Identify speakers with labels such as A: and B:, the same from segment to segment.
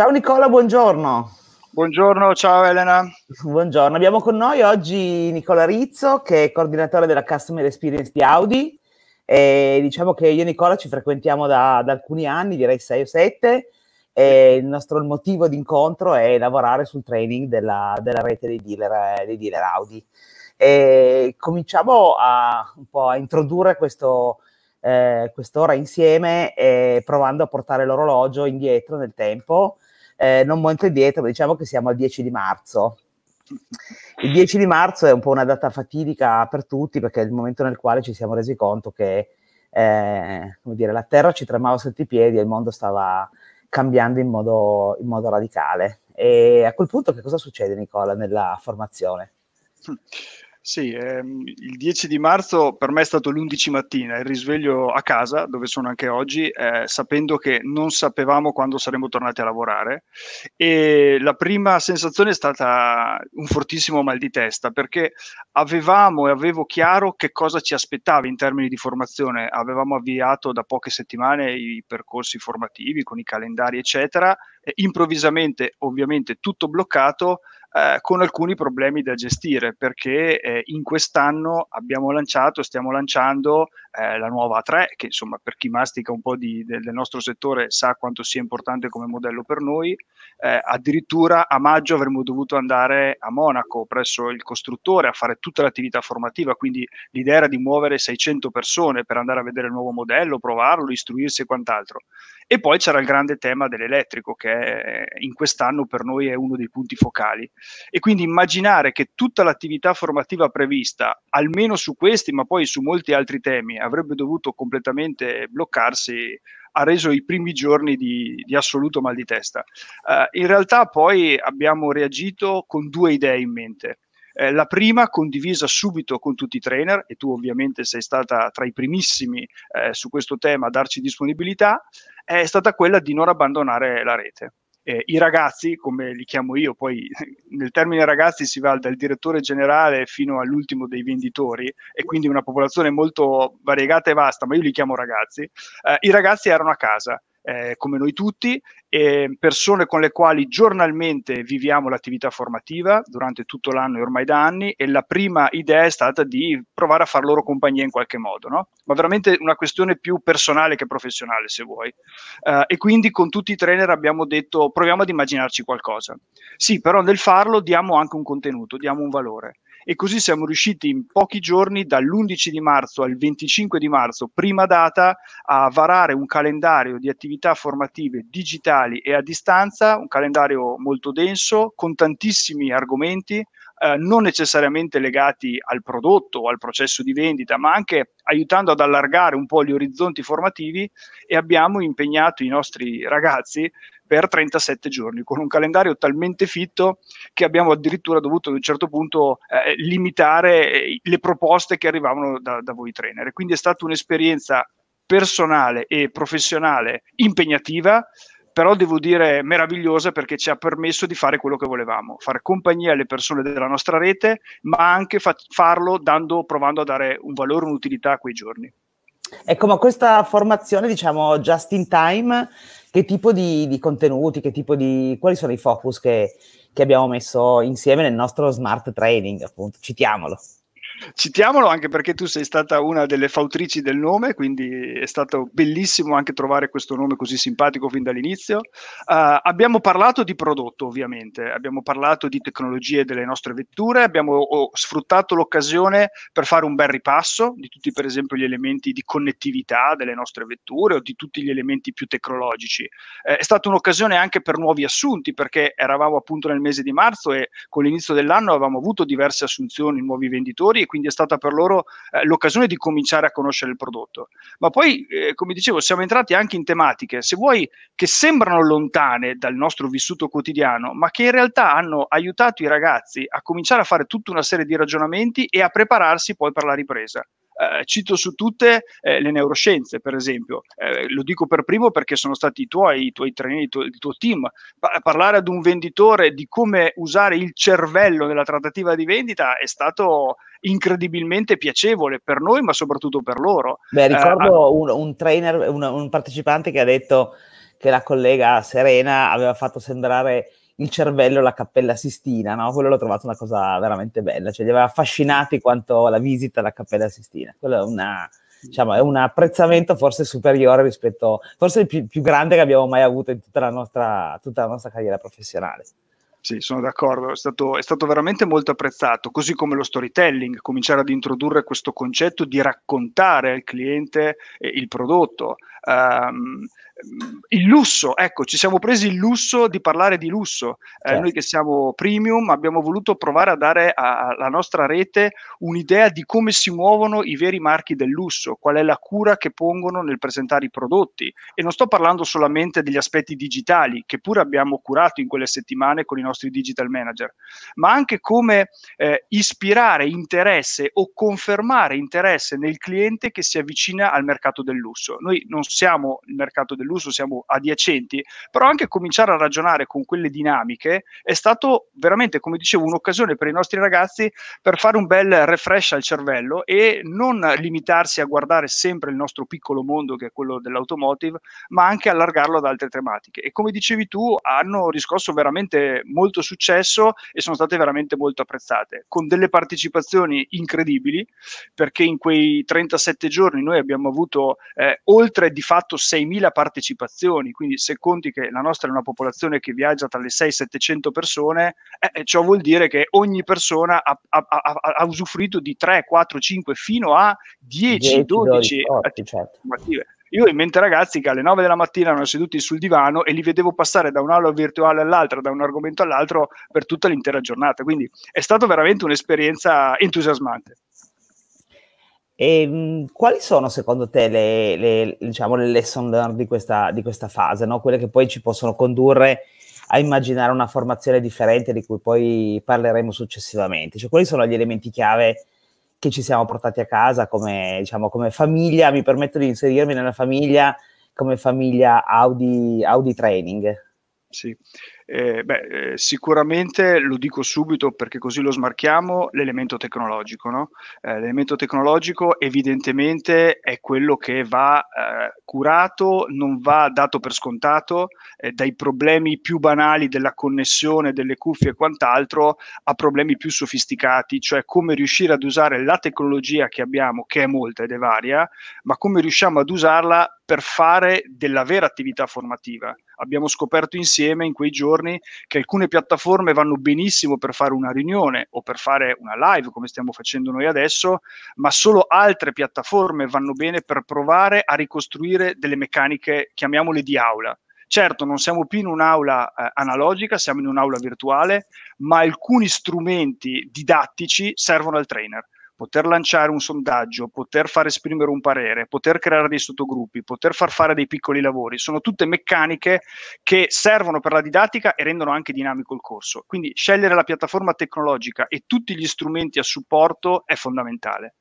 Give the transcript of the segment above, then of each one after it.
A: Ciao Nicola, buongiorno. Buongiorno, ciao Elena. Buongiorno, abbiamo con noi oggi Nicola Rizzo che è coordinatore della Customer Experience di Audi. E diciamo che io e Nicola ci frequentiamo da, da alcuni anni, direi 6 o 7, e il nostro motivo d'incontro è lavorare sul training della, della rete dei dealer, eh, dei dealer Audi. E cominciamo a, un po' a introdurre questo, eh, quest'ora insieme eh, provando a portare l'orologio indietro nel tempo eh, non molto indietro, ma diciamo che siamo al 10 di marzo. Il 10 di marzo è un po' una data fatidica per tutti perché è il momento nel quale ci siamo resi conto che eh, dire, la terra ci tremava sotto i piedi e il mondo stava cambiando in modo, in modo radicale. E a quel punto che cosa succede Nicola nella formazione? Hm.
B: Sì, ehm, il 10 di marzo per me è stato l'11 mattina, il risveglio a casa, dove sono anche oggi, eh, sapendo che non sapevamo quando saremmo tornati a lavorare e la prima sensazione è stata un fortissimo mal di testa perché avevamo e avevo chiaro che cosa ci aspettava in termini di formazione, avevamo avviato da poche settimane i percorsi formativi con i calendari eccetera, e improvvisamente ovviamente tutto bloccato eh, con alcuni problemi da gestire perché eh, in quest'anno abbiamo lanciato, stiamo lanciando eh, la nuova A3, che insomma per chi mastica un po' di, del, del, nostro settore sa quanto sia importante come modello per noi. Eh, addirittura a maggio avremmo dovuto andare a Monaco presso il costruttore a fare tutta l'attività formativa, quindi l'idea era di muovere 600 persone per andare a vedere il nuovo modello, provarlo, istruirsi e quant'altro. E poi c'era il grande tema dell'elettrico, che è, in quest'anno per noi è uno dei punti focali. E quindi immaginare che tutta l'attività formativa prevista, almeno su questi, ma poi su molti altri temi, avrebbe dovuto completamente bloccarsi ha reso i primi giorni di, di assoluto mal di testa. Eh, in realtà poi abbiamo reagito con due idee in mente. Eh, la prima condivisa subito con tutti i trainer e tu ovviamente sei stata tra i primissimi eh, su questo tema a darci disponibilità, è stata quella di non abbandonare la rete eh, i ragazzi, come li chiamo io, poi nel termine ragazzi si va dal direttore generale fino all'ultimo dei venditori e quindi una popolazione molto variegata e vasta, ma io li chiamo ragazzi, eh, i ragazzi erano a casa eh, come noi tutti, eh, persone con le quali giornalmente viviamo l'attività formativa durante tutto l'anno e ormai da anni e la prima idea è stata di provare a far loro compagnia in qualche modo, no? ma veramente una questione più personale che professionale se vuoi. Uh, e quindi con tutti i trainer abbiamo detto proviamo ad immaginarci qualcosa. Sì, però nel farlo diamo anche un contenuto, diamo un valore e così siamo riusciti in pochi giorni dall'11 di marzo al 25 di marzo, prima data, a varare un calendario di attività formative digitali e a distanza, un calendario molto denso con tantissimi argomenti, eh, non necessariamente legati al prodotto o al processo di vendita, ma anche aiutando ad allargare un po' gli orizzonti formativi e abbiamo impegnato i nostri ragazzi per 37 giorni, con un calendario talmente fitto che abbiamo addirittura dovuto ad un certo punto eh, limitare eh, le proposte che arrivavano da, da voi trainer. Quindi è stata un'esperienza personale e professionale impegnativa però devo dire meravigliosa perché ci ha permesso di fare quello che volevamo, fare compagnia alle persone della nostra rete, ma anche fa- farlo dando, provando a dare un valore, un'utilità a quei giorni.
A: Ecco, ma questa formazione, diciamo, just in time, che tipo di, di contenuti, di, quali sono i focus che, che abbiamo messo insieme nel nostro smart trading, appunto, citiamolo.
B: Citiamolo anche perché tu sei stata una delle fautrici del nome, quindi è stato bellissimo anche trovare questo nome così simpatico fin dall'inizio. Uh, abbiamo parlato di prodotto ovviamente, abbiamo parlato di tecnologie delle nostre vetture, abbiamo sfruttato l'occasione per fare un bel ripasso di tutti per esempio gli elementi di connettività delle nostre vetture o di tutti gli elementi più tecnologici. Eh, è stata un'occasione anche per nuovi assunti perché eravamo appunto nel mese di marzo e con l'inizio dell'anno avevamo avuto diverse assunzioni, nuovi venditori quindi è stata per loro eh, l'occasione di cominciare a conoscere il prodotto. Ma poi, eh, come dicevo, siamo entrati anche in tematiche, se vuoi, che sembrano lontane dal nostro vissuto quotidiano, ma che in realtà hanno aiutato i ragazzi a cominciare a fare tutta una serie di ragionamenti e a prepararsi poi per la ripresa. Eh, cito su tutte eh, le neuroscienze, per esempio. Eh, lo dico per primo perché sono stati i tuoi, i tuoi trainee, il tuo, il tuo team. Pa- parlare ad un venditore di come usare il cervello nella trattativa di vendita è stato incredibilmente piacevole per noi, ma soprattutto per loro. Beh, eh, ricordo un, un, trainer,
A: un, un partecipante che ha detto che la collega Serena aveva fatto sembrare il cervello, la cappella Sistina, no? Quello l'ho trovato una cosa veramente bella, cioè li aveva affascinati quanto la visita alla cappella Sistina. Quello è una, diciamo, è un apprezzamento forse superiore rispetto, forse il più, più grande che abbiamo mai avuto in tutta la nostra, tutta la nostra carriera professionale.
B: Sì, sono d'accordo, è stato, è stato, veramente molto apprezzato, così come lo storytelling, cominciare ad introdurre questo concetto di raccontare al cliente eh, il prodotto, um, il lusso, ecco, ci siamo presi il lusso di parlare di lusso. Eh, certo. Noi che siamo premium abbiamo voluto provare a dare alla nostra rete un'idea di come si muovono i veri marchi del lusso, qual è la cura che pongono nel presentare i prodotti. E non sto parlando solamente degli aspetti digitali, che pure abbiamo curato in quelle settimane con i nostri digital manager, ma anche come eh, ispirare interesse o confermare interesse nel cliente che si avvicina al mercato del lusso. Noi non siamo il mercato dell'uso, siamo adiacenti, però anche cominciare a ragionare con quelle dinamiche è stato veramente, come dicevo, un'occasione per i nostri ragazzi per fare un bel refresh al cervello e non limitarsi a guardare sempre il nostro piccolo mondo che è quello dell'automotive, ma anche allargarlo ad altre tematiche. E come dicevi tu, hanno riscosso veramente molto successo e sono state veramente molto apprezzate, con delle partecipazioni incredibili, perché in quei 37 giorni noi abbiamo avuto eh, oltre di fatto 6.000 partecipazioni, quindi se conti che la nostra è una popolazione che viaggia tra le 6 e 700 persone, eh, eh, ciò vuol dire che ogni persona ha, ha, ha, ha, usufruito di 3, 4, 5, fino a 10, 10 12, 12 attività io in mente ragazzi che alle 9 della mattina erano seduti sul divano e li vedevo passare da un'aula virtuale all'altra, da un argomento all'altro per tutta l'intera giornata. Quindi è stata veramente un'esperienza entusiasmante.
A: E, ehm, mh, quali sono secondo te le, le, diciamo, le lesson learned di questa, di questa fase, no? quelle che poi ci possono condurre a immaginare una formazione differente di cui poi parleremo successivamente? Cioè, quali sono gli elementi chiave che ci siamo portati a casa come, diciamo, come famiglia? Mi permetto di inserirmi nella famiglia come famiglia Audi, Audi Training. Sì,
B: eh, beh, eh, sicuramente lo dico subito perché così lo smarchiamo, l'elemento tecnologico. No? Eh, l'elemento tecnologico evidentemente è quello che va eh, curato, non va dato per scontato, eh, dai problemi più banali della connessione, delle cuffie e quant'altro, a problemi più sofisticati, cioè come riuscire ad usare la tecnologia che abbiamo, che è molta ed è varia, ma come riusciamo ad usarla per fare della vera attività formativa. Abbiamo scoperto insieme in quei giorni giorni che alcune piattaforme vanno benissimo per fare una riunione o per fare una live come stiamo facendo noi adesso, ma solo altre piattaforme vanno bene per provare a ricostruire delle meccaniche, chiamiamole di aula. Certo, non siamo più in un'aula eh, analogica, siamo in un'aula virtuale, ma alcuni strumenti didattici servono al trainer poter lanciare un sondaggio, poter far esprimere un parere, poter creare dei sottogruppi, poter far fare dei piccoli lavori, sono tutte meccaniche che servono per la didattica e rendono anche dinamico il corso. Quindi scegliere la piattaforma tecnologica e tutti gli strumenti a supporto è fondamentale.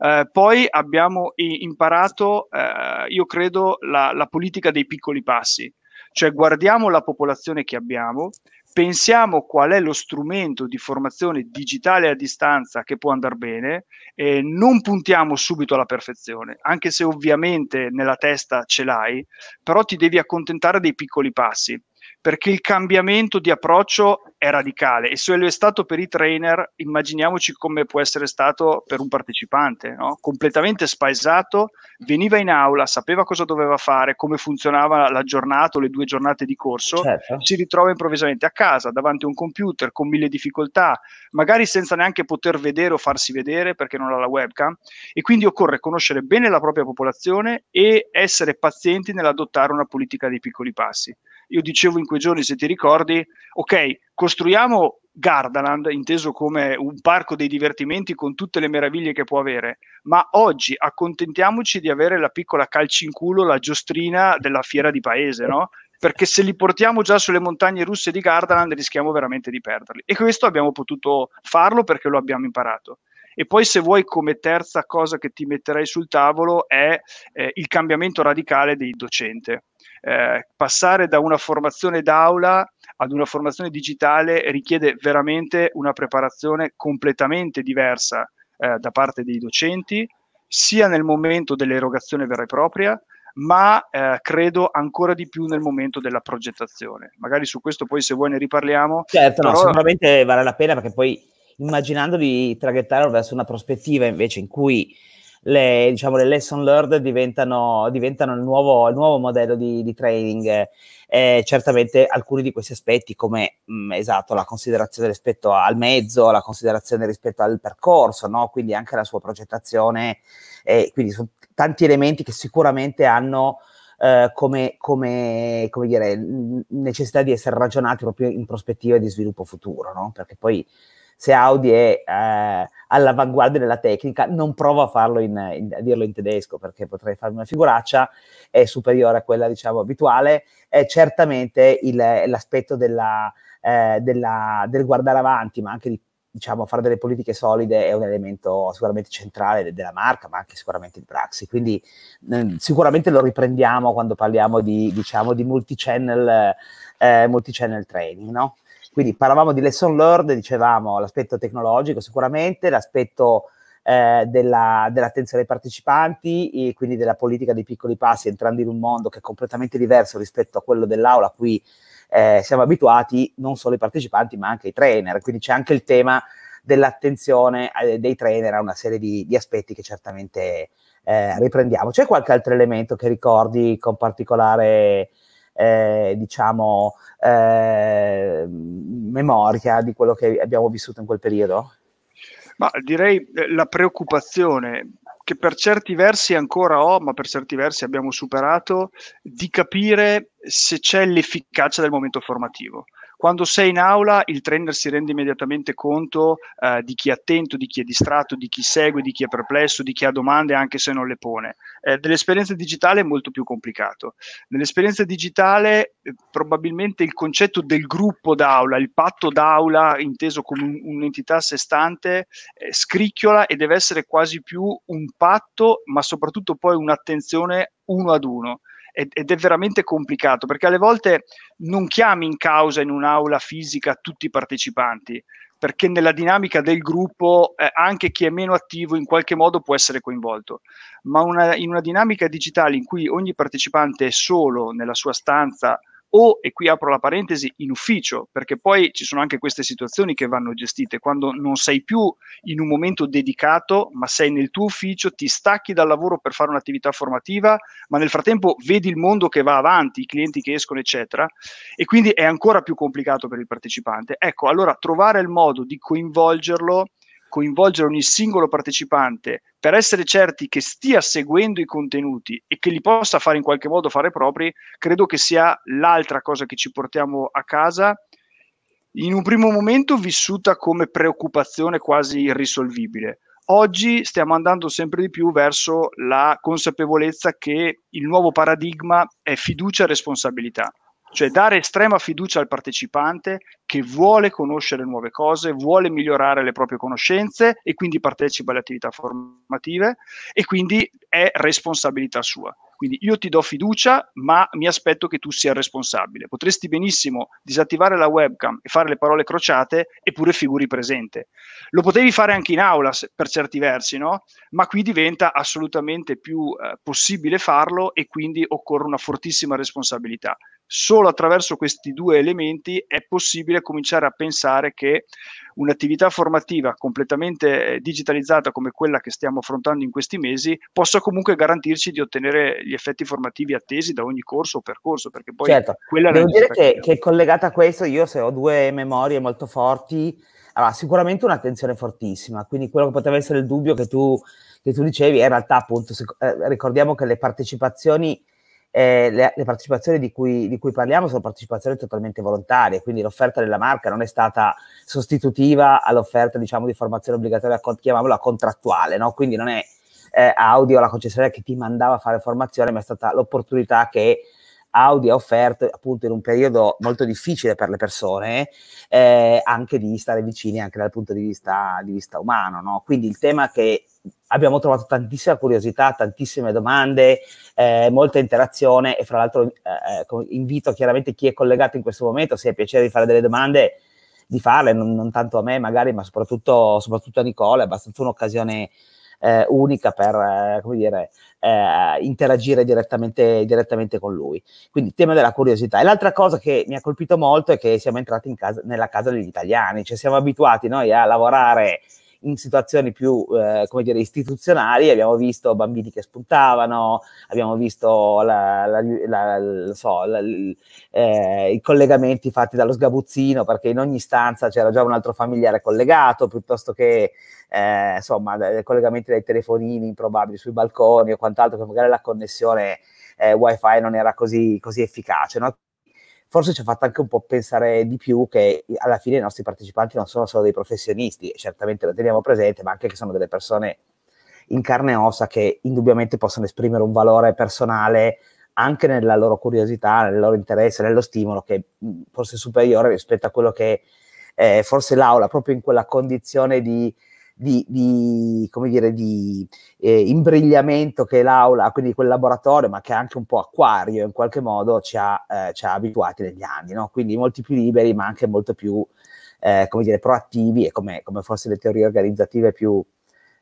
B: Eh, poi abbiamo imparato, eh, io credo, la, la politica dei piccoli passi, cioè guardiamo la popolazione che abbiamo pensiamo qual è lo strumento di formazione digitale a distanza che può andare bene, eh, non puntiamo subito alla perfezione, anche se ovviamente nella testa ce l'hai, però ti devi accontentare dei piccoli passi perché il cambiamento di approccio è radicale e se lo è stato per i trainer, immaginiamoci come può essere stato per un partecipante, no? completamente spaesato, veniva in aula, sapeva cosa doveva fare, come funzionava la giornata o le due giornate di corso, certo. si ritrova improvvisamente a casa davanti a un computer con mille difficoltà, magari senza neanche poter vedere o farsi vedere perché non ha la webcam e quindi occorre conoscere bene la propria popolazione e essere pazienti nell'adottare una politica dei piccoli passi io dicevo in quei giorni, se ti ricordi, ok, costruiamo Gardaland, inteso come un parco dei divertimenti con tutte le meraviglie che può avere, ma oggi accontentiamoci di avere la piccola calci in culo, la giostrina della fiera di paese, no? Perché se li portiamo già sulle montagne russe di Gardaland rischiamo veramente di perderli. E questo abbiamo potuto farlo perché lo abbiamo imparato. E poi se vuoi come terza cosa che ti metterei sul tavolo è eh, il cambiamento radicale del docente eh, passare da una formazione d'aula ad una formazione digitale richiede veramente una preparazione completamente diversa eh, da parte dei docenti, sia nel momento dell'erogazione vera e propria, ma eh, credo ancora di più nel momento della progettazione. Magari su questo poi se vuoi ne riparliamo. Certo, però... no, sicuramente
A: vale la pena perché poi immaginando di traghettare verso una prospettiva invece in cui le, diciamo, le lesson learned diventano, diventano il, nuovo, il, nuovo, modello di, di training. Eh, certamente alcuni di questi aspetti, come mh, mm, esatto, la considerazione rispetto al mezzo, la considerazione rispetto al percorso, no? quindi anche la sua progettazione, eh, quindi sono tanti elementi che sicuramente hanno. Uh, come, come, come, dire, necessità di essere ragionati proprio in prospettiva di sviluppo futuro, no? perché poi se Audi è eh, all'avanguardia della tecnica, non provo a, farlo in, in, a dirlo in tedesco perché potrei farmi una figuraccia, è superiore a quella diciamo abituale, è certamente il, l'aspetto della, eh, della, del guardare avanti, ma anche di diciamo, fare delle politiche solide è un elemento sicuramente centrale de- della marca, ma anche sicuramente di Praxi. Quindi eh, sicuramente lo riprendiamo quando parliamo di, diciamo, di multi-channel, eh, multi-channel training, no? Quindi parlavamo di lesson learned, dicevamo l'aspetto tecnologico sicuramente, l'aspetto eh, della, dell'attenzione ai partecipanti e quindi della politica dei piccoli passi, entrando in un mondo che è completamente diverso rispetto a quello dell'aula qui eh, siamo abituati non solo i partecipanti ma anche i trainer, quindi c'è anche il tema dell'attenzione eh, dei trainer a una serie di, di aspetti che certamente eh, riprendiamo. C'è qualche altro elemento che ricordi con particolare eh, diciamo, eh, memoria di quello che abbiamo vissuto in quel periodo?
B: Ma direi eh, la preoccupazione che per certi versi ancora ho, ma per certi versi abbiamo superato, di capire se c'è l'efficacia del momento formativo. Quando sei in aula il trainer si rende immediatamente conto eh, di chi è attento, di chi è distratto, di chi segue, di chi è perplesso, di chi ha domande anche se non le pone. Eh, dell'esperienza digitale è molto più complicato. Nell'esperienza digitale eh, probabilmente il concetto del gruppo d'aula, il patto d'aula inteso come un, un'entità a sé stante, eh, scricchiola e deve essere quasi più un patto, ma soprattutto poi un'attenzione uno ad uno ed, è veramente complicato perché alle volte non chiami in causa in un'aula fisica tutti i partecipanti perché nella dinamica del gruppo eh, anche chi è meno attivo in qualche modo può essere coinvolto, ma una, in una dinamica digitale in cui ogni partecipante è solo nella sua stanza o, e qui apro la parentesi, in ufficio, perché poi ci sono anche queste situazioni che vanno gestite, quando non sei più in un momento dedicato, ma sei nel tuo ufficio, ti stacchi dal lavoro per fare un'attività formativa, ma nel frattempo vedi il mondo che va avanti, i clienti che escono, eccetera, e quindi è ancora più complicato per il partecipante. Ecco, allora trovare il modo di coinvolgerlo coinvolgere ogni singolo partecipante per essere certi che stia seguendo i contenuti e che li possa fare in qualche modo fare propri, credo che sia l'altra cosa che ci portiamo a casa in un primo momento vissuta come preoccupazione quasi irrisolvibile. Oggi stiamo andando sempre di più verso la consapevolezza che il nuovo paradigma è fiducia e responsabilità. Cioè dare estrema fiducia al partecipante che vuole conoscere nuove cose, vuole migliorare le proprie conoscenze e quindi partecipa alle attività formative e quindi è responsabilità sua. Quindi io ti do fiducia, ma mi aspetto che tu sia responsabile. Potresti benissimo disattivare la webcam e fare le parole crociate eppure figuri presente. Lo potevi fare anche in aula per certi versi, no? Ma qui diventa assolutamente più eh, possibile farlo e quindi occorre una fortissima responsabilità. Solo attraverso questi due elementi è possibile cominciare a pensare che un'attività formativa completamente eh, digitalizzata come quella che stiamo affrontando in questi mesi possa comunque garantirci di ottenere gli effetti formativi attesi da ogni corso o percorso, perché poi certo. quella Devo dire che,
A: che collegata a questo io se ho due memorie molto forti, allora, sicuramente un'attenzione fortissima, quindi quello che poteva essere il dubbio che tu, che tu dicevi, in realtà appunto, se, eh, ricordiamo che le partecipazioni eh, le, le, partecipazioni di cui, di cui, parliamo sono partecipazioni totalmente volontarie, quindi l'offerta della marca non è stata sostitutiva all'offerta diciamo, di formazione obbligatoria, chiamiamola contrattuale, no? quindi non è eh, o la concessionaria che ti mandava a fare formazione, ma è stata l'opportunità che Audi ha offerto appunto in un periodo molto difficile per le persone eh, anche di stare vicini anche dal punto di vista, di vista umano. No? Quindi il tema che abbiamo trovato tantissima curiosità, tantissime domande, eh, molta interazione e fra l'altro eh, eh, invito chiaramente chi è collegato in questo momento, se ha piacere di fare delle domande, di farle, non, non tanto a me magari, ma soprattutto, soprattutto a Nicola, è abbastanza un'occasione eh, unica per, eh, come dire, eh, interagire direttamente, direttamente, con lui. Quindi il tema della curiosità. E l'altra cosa che mi ha colpito molto è che siamo entrati casa, nella casa degli italiani, cioè siamo abituati noi a lavorare in situazioni più, eh, come dire, istituzionali abbiamo visto bambini che spuntavano, abbiamo visto la, la, la, so, eh, i collegamenti fatti dallo sgabuzzino perché in ogni stanza c'era già un altro familiare collegato, piuttosto che eh, insomma, collegamenti dai telefonini improbabili sui balconi o quant'altro, che magari la connessione eh, wifi non era così, così efficace. No? forse ci ha fatto anche un po' pensare di più che alla fine i nostri partecipanti non sono solo dei professionisti, certamente lo teniamo presente, ma anche che sono delle persone in carne e ossa che indubbiamente possono esprimere un valore personale anche nella loro curiosità, nel loro interesse, nello stimolo che mm, forse è superiore rispetto a quello che eh, forse l'aula proprio in quella condizione di di, di, come dire, di eh, imbrigliamento che l'aula, quindi quel laboratorio, ma che è anche un po' acquario in qualche modo, ci ha, eh, ci ha abituati negli anni, no? quindi molti più liberi, ma anche molto più eh, come dire, proattivi e come, come forse le teorie organizzative più,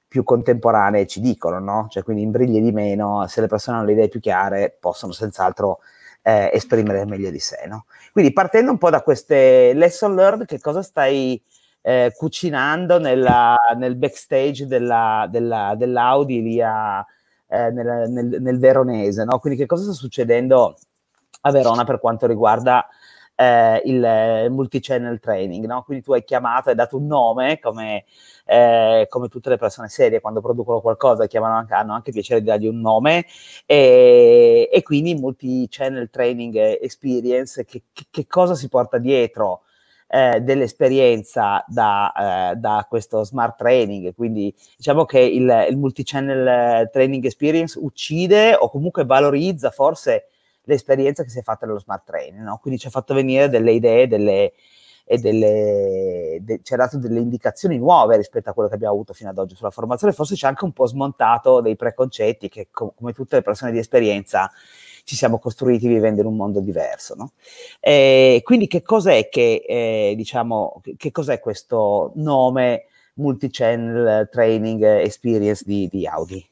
A: più contemporanee ci dicono, no? cioè, quindi imbrigli di meno, se le persone hanno le idee più chiare possono senz'altro eh, esprimere meglio di sé. No? Quindi partendo un po' da queste lesson learned, che cosa stai eh, cucinando nella, nel backstage della, della, dell'Audi lì a, eh, nel, nel, nel, veronese. No? Quindi che cosa sta succedendo a Verona per quanto riguarda eh, il eh, multichannel training? No? Quindi tu hai chiamato, hai dato un nome come... Eh, come tutte le persone serie quando producono qualcosa chiamano anche, hanno anche piacere di dargli un nome e, e quindi multi-channel training experience che, che, che, cosa si porta dietro eh, dell'esperienza da, eh, da, questo smart training. Quindi diciamo che il, il multi-channel eh, training experience uccide o comunque valorizza forse l'esperienza che si è fatta nello smart training. No? Quindi ci ha fatto venire delle idee, delle, e delle, de, ci ha dato delle indicazioni nuove rispetto a quello che abbiamo avuto fino ad oggi sulla formazione, forse ci ha anche un po' smontato dei preconcetti che com- come tutte le persone di esperienza ci siamo costruiti vivendo in un mondo diverso. No? Eh, quindi che cos'è che, eh, diciamo, che cos'è questo nome multi-channel training experience di, di Audi?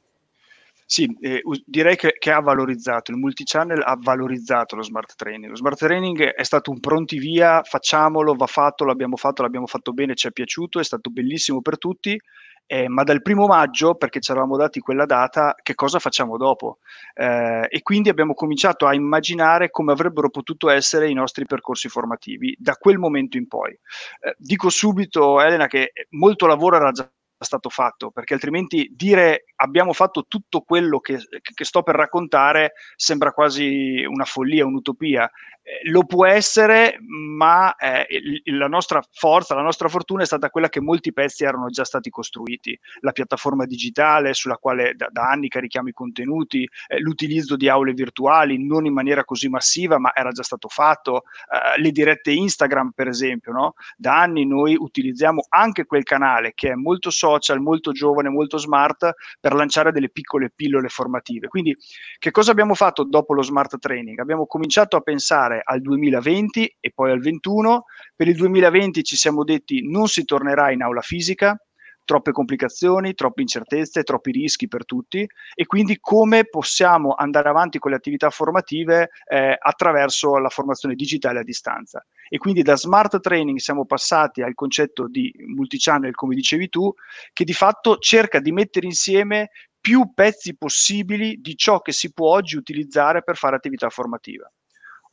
B: Sì, eh, direi che, che, ha valorizzato, il multichannel ha valorizzato lo smart training. Lo smart training è stato un pronti via, facciamolo, va fatto, l'abbiamo fatto, l'abbiamo fatto bene, ci è piaciuto, è stato bellissimo per tutti. Eh, ma dal primo maggio, perché ci eravamo dati quella data, che cosa facciamo dopo? Eh, e quindi abbiamo cominciato a immaginare come avrebbero potuto essere i nostri percorsi formativi da quel momento in poi. Eh, dico subito, Elena, che molto lavoro era già stato fatto, perché altrimenti dire abbiamo fatto tutto quello che, che sto per raccontare sembra quasi una follia, un'utopia. Eh, lo può essere, ma eh, la nostra forza, la nostra fortuna è stata quella che molti pezzi erano già stati costruiti. La piattaforma digitale sulla quale da, da anni carichiamo i contenuti, eh, l'utilizzo di aule virtuali non in maniera così massiva, ma era già stato fatto, eh, le dirette Instagram per esempio, no? da anni noi utilizziamo anche quel canale che è molto social, molto giovane, molto smart per lanciare delle piccole pillole formative. Quindi che cosa abbiamo fatto dopo lo smart training? Abbiamo cominciato a pensare tornare al 2020 e poi al 21. Per il 2020 ci siamo detti non si tornerà in aula fisica, troppe complicazioni, troppe incertezze, troppi rischi per tutti e quindi come possiamo andare avanti con le attività formative eh, attraverso la formazione digitale a distanza. E quindi da smart training siamo passati al concetto di multichannel, come dicevi tu, che di fatto cerca di mettere insieme più pezzi possibili di ciò che si può oggi utilizzare per fare attività formativa.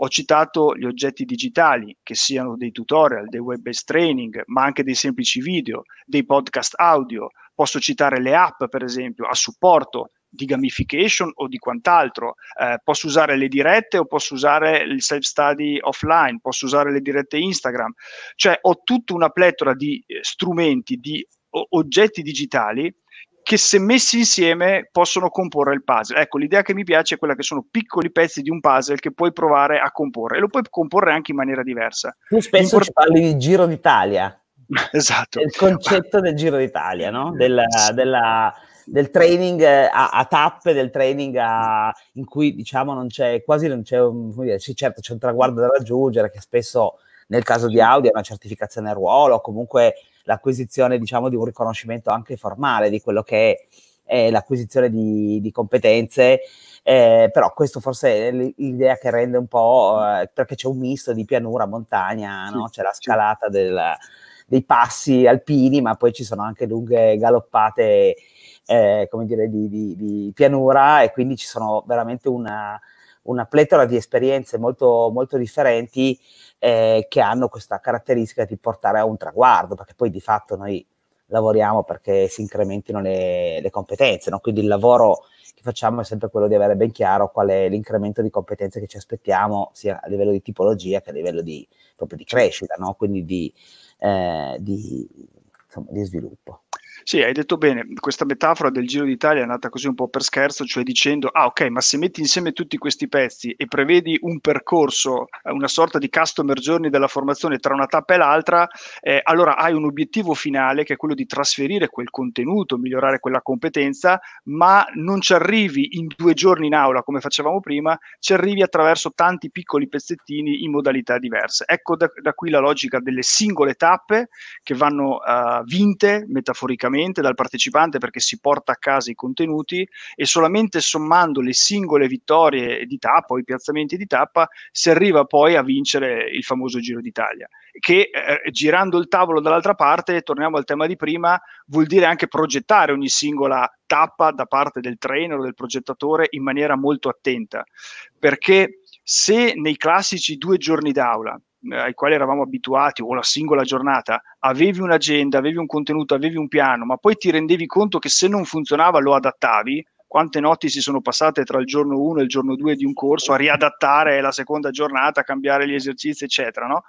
B: Ho citato gli oggetti digitali, che siano dei tutorial, dei web-based training, ma anche dei semplici video, dei podcast audio. Posso citare le app, per esempio, a supporto di gamification o di quant'altro. Eh, posso usare le dirette o posso usare il self-study offline, posso usare le dirette Instagram. Cioè ho tutta una pletora di eh, strumenti, di oggetti digitali che se messi insieme possono comporre il puzzle. Ecco, l'idea che mi piace è quella che sono piccoli pezzi di un puzzle che puoi provare a comporre e lo puoi comporre anche in maniera diversa. Tu spesso Import- ci parli di Giro d'Italia. esatto. il concetto del Giro d'Italia, no? Del, della,
A: del training eh, a, a, tappe, del training a, in cui diciamo non c'è quasi non c'è un, dire, sì, certo c'è un traguardo da raggiungere che spesso nel caso di Audi è una certificazione a ruolo, comunque l'acquisizione diciamo di un riconoscimento anche formale di quello che è, è l'acquisizione di, di competenze eh, però questo forse è l'idea che rende un po' eh, perché c'è un misto di pianura, montagna, no? c'è la scalata del, dei passi alpini, ma poi ci sono anche lunghe galoppate, eh, come dire, di, di, di, pianura e quindi ci sono veramente una una pletora di esperienze molto, molto differenti eh, che hanno questa caratteristica di portare a un traguardo, perché poi di fatto noi lavoriamo perché si incrementino le, le competenze, no? quindi il lavoro che facciamo è sempre quello di avere ben chiaro qual è l'incremento di competenze che ci aspettiamo sia a livello di tipologia che a livello di, proprio di crescita, no? quindi di, eh, di, insomma, di sviluppo.
B: Sì, hai detto bene, questa metafora del Giro d'Italia è nata così un po' per scherzo, cioè dicendo, ah ok, ma se metti insieme tutti questi pezzi e prevedi un percorso, eh, una sorta di customer journey della formazione tra una tappa e l'altra, eh, allora hai un obiettivo finale che è quello di trasferire quel contenuto, migliorare quella competenza, ma non ci arrivi in due giorni in aula come facevamo prima, ci arrivi attraverso tanti piccoli pezzettini in modalità diverse. Ecco da, da qui la logica delle singole tappe che vanno uh, vinte metaforicamente fisicamente dal partecipante perché si porta a casa i contenuti e solamente sommando le singole vittorie di tappa o i piazzamenti di tappa si arriva poi a vincere il famoso Giro d'Italia, che eh, girando il tavolo dall'altra parte, torniamo al tema di prima, vuol dire anche progettare ogni singola tappa da parte del trainer o del progettatore in maniera molto attenta, perché se nei classici due giorni d'aula eh, ai quali eravamo abituati o la singola giornata, avevi un'agenda, avevi un contenuto, avevi un piano, ma poi ti rendevi conto che se non funzionava lo adattavi. Quante notti si sono passate tra il giorno 1 e il giorno 2 di un corso a riadattare la seconda giornata, a cambiare gli esercizi, eccetera, no?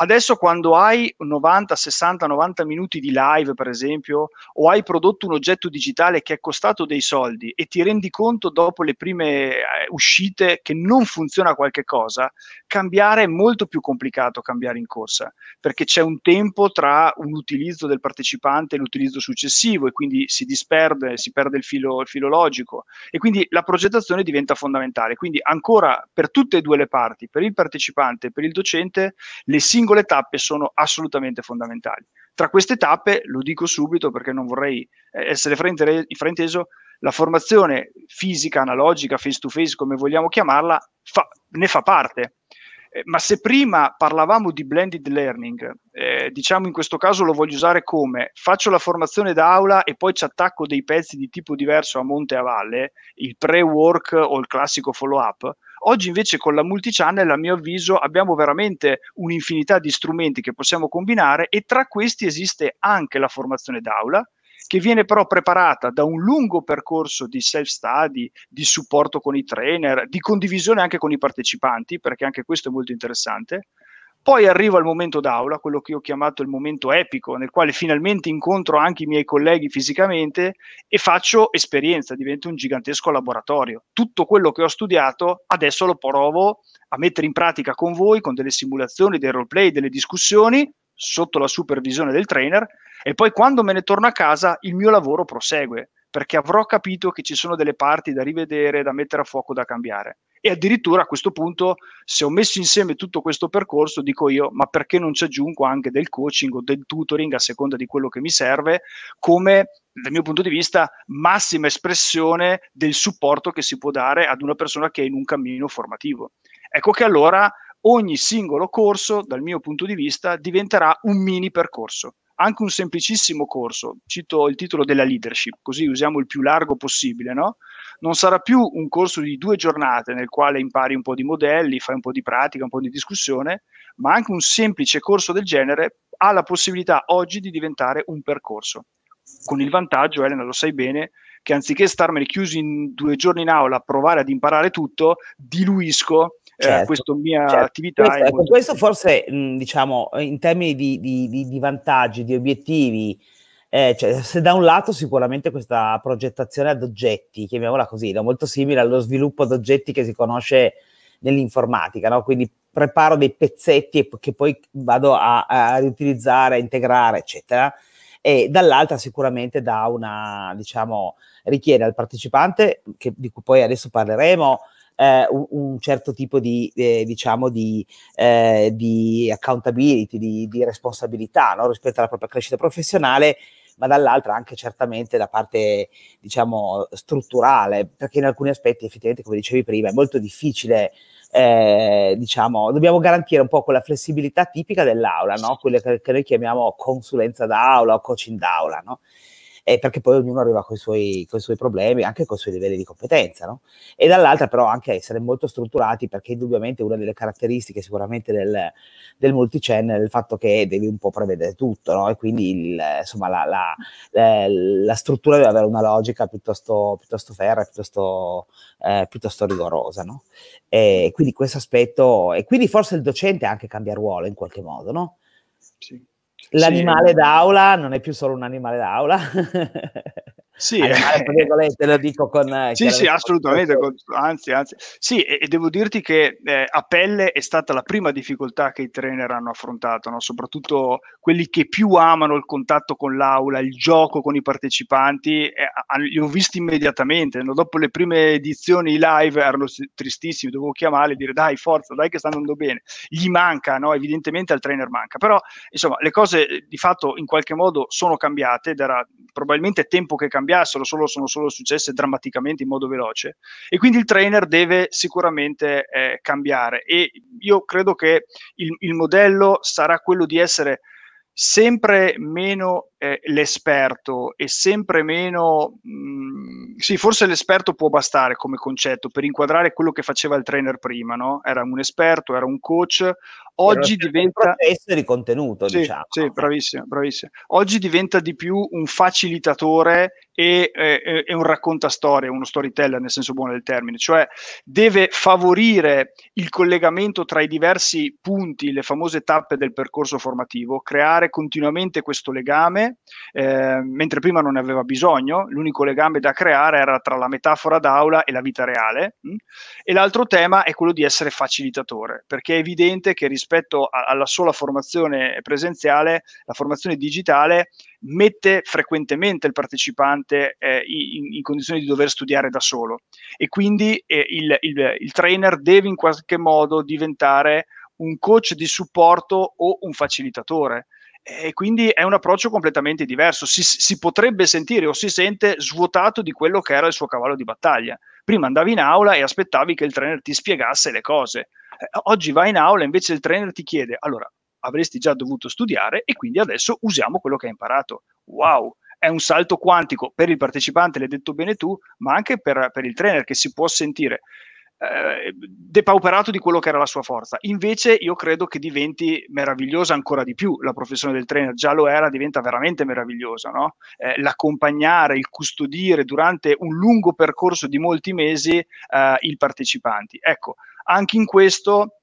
B: Adesso quando hai 90, 60, 90 minuti di live, per esempio, o hai prodotto un oggetto digitale che è costato dei soldi e ti rendi conto dopo le prime eh, uscite che non funziona qualche cosa, cambiare è molto più complicato cambiare in corsa, perché c'è un tempo tra un utilizzo del partecipante e l'utilizzo successivo e quindi si disperde, si perde il filo, il filo logico e quindi la progettazione diventa fondamentale. Quindi ancora per tutte e due le parti, per il partecipante e per il docente, le singole singole tappe sono assolutamente fondamentali. Tra queste tappe, lo dico subito perché non vorrei eh, essere frainteso, la formazione fisica, analogica, face to face, come vogliamo chiamarla, fa, ne fa parte. Eh, ma se prima parlavamo di blended learning, eh, diciamo in questo caso lo voglio usare come faccio la formazione d'aula e poi ci attacco dei pezzi di tipo diverso a monte e a valle, il pre-work o il classico follow-up, Oggi invece con la multichannel, a mio avviso, abbiamo veramente un'infinità di strumenti che possiamo combinare e tra questi esiste anche la formazione d'aula che viene però preparata da un lungo percorso di self-study, di supporto con i trainer, di condivisione anche con i partecipanti, perché anche questo è molto interessante, poi arriva il momento d'aula, quello che ho chiamato il momento epico, nel quale finalmente incontro anche i miei colleghi fisicamente e faccio esperienza, divento un gigantesco laboratorio. Tutto quello che ho studiato adesso lo provo a mettere in pratica con voi, con delle simulazioni, dei roleplay, delle discussioni, sotto la supervisione del trainer, e poi quando me ne torno a casa il mio lavoro prosegue, perché avrò capito che ci sono delle parti da rivedere, da mettere a fuoco, da cambiare. E addirittura a questo punto, se ho messo insieme tutto questo percorso, dico io, ma perché non ci aggiungo anche del coaching o del tutoring a seconda di quello che mi serve, come dal mio punto di vista massima espressione del supporto che si può dare ad una persona che è in un cammino formativo. Ecco che allora ogni singolo corso, dal mio punto di vista, diventerà un mini percorso anche un semplicissimo corso, cito il titolo della leadership, così usiamo il più largo possibile, no? non sarà più un corso di due giornate nel quale impari un po' di modelli, fai un po' di pratica, un po' di discussione, ma anche un semplice corso del genere ha la possibilità oggi di diventare un percorso. Con il vantaggio, Elena lo sai bene, che anziché starmene chiusi in due giorni in aula a provare ad imparare tutto, diluisco eh, certo, eh, questa mia certo. attività. Questo, ecco, questo
A: forse, mh, diciamo, in termini di, di, di, di vantaggi, di obiettivi, eh, cioè, se da un lato sicuramente questa progettazione ad oggetti, chiamiamola così, è molto simile allo sviluppo ad oggetti che si conosce nell'informatica, no? quindi preparo dei pezzetti che poi vado a, a riutilizzare, a integrare, eccetera, e dall'altra sicuramente da una, diciamo, richiede al partecipante, che, di cui poi adesso parleremo, eh, un, un, certo tipo di, eh, diciamo di, eh, di accountability, di, di responsabilità no? rispetto alla propria crescita professionale ma dall'altra anche certamente la parte diciamo strutturale perché in alcuni aspetti effettivamente come dicevi prima è molto difficile eh, diciamo, dobbiamo garantire un po' quella flessibilità tipica dell'aula, no? quella che, che, noi chiamiamo consulenza d'aula o coaching d'aula, no? eh, perché poi ognuno arriva con i suoi, suoi, problemi, anche con i suoi livelli di competenza, no? E dall'altra però anche essere molto strutturati, perché indubbiamente una delle caratteristiche sicuramente del, del multichannel è il fatto che devi un po' prevedere tutto, no? E quindi il, insomma la, la, la, eh, la, struttura deve avere una logica piuttosto, piuttosto ferra, piuttosto, eh, piuttosto rigorosa, no? E quindi questo aspetto, e quindi forse il docente anche cambia ruolo in qualche modo, no?
B: Sì. L'animale sì.
A: d'aula non è più solo un animale d'aula.
B: Sì, eh, lo dico con... Eh, sì, sì, assolutamente, con, anzi, anzi. Sì, e, e devo dirti che eh, a pelle è stata la prima difficoltà che i trainer hanno affrontato, no? soprattutto quelli che più amano il contatto con l'aula, il gioco con i partecipanti, eh, li ho visti immediatamente, no? dopo le prime edizioni live erano tristissimi, dovevo chiamare e dire dai forza, dai che sta andando bene, gli manca, no? evidentemente al trainer manca, però insomma le cose eh, di fatto in qualche modo sono cambiate, ed era probabilmente tempo che cambiasse cambiassero, solo, sono solo successe drammaticamente in modo veloce. E quindi il trainer deve sicuramente eh, cambiare. E io credo che il, il modello sarà quello di essere sempre meno eh, l'esperto e sempre meno mh, mm, sì, forse l'esperto può bastare come concetto per inquadrare quello che faceva il trainer prima, no? Era un esperto, era un coach, oggi diventa... Essere di contenuto, sì, diciamo. Sì, bravissimo, bravissimo. Oggi diventa di più un facilitatore e, e, e un raccontastorie, uno storyteller nel senso buono del termine, cioè deve favorire il collegamento tra i diversi punti, le famose tappe del percorso formativo, creare continuamente questo legame, eh, mentre prima non ne aveva bisogno, l'unico legame da creare particolare era tra la metafora d'aula e la vita reale, mm? e l'altro tema è quello di essere facilitatore, perché è evidente che rispetto a, alla sola formazione presenziale, la formazione digitale mette frequentemente il partecipante eh, in, in, condizioni di dover studiare da solo e quindi eh, il, il, il trainer deve in qualche modo diventare un coach di supporto o un facilitatore e quindi è un approccio completamente diverso. Si, si, potrebbe sentire o si sente svuotato di quello che era il suo cavallo di battaglia. Prima andavi in aula e aspettavi che il trainer ti spiegasse le cose. Eh, oggi vai in aula e invece il trainer ti chiede: allora avresti già dovuto studiare e quindi adesso usiamo quello che hai imparato. Wow! È un salto quantico per il partecipante, l'hai detto bene tu, ma anche per, per il trainer che si può sentire eh, depauperato di quello che era la sua forza. Invece io credo che diventi meravigliosa ancora di più la professione del trainer, già lo era, diventa veramente meravigliosa, no? eh, l'accompagnare, il custodire durante un lungo percorso di molti mesi eh, i partecipanti. Ecco, anche in questo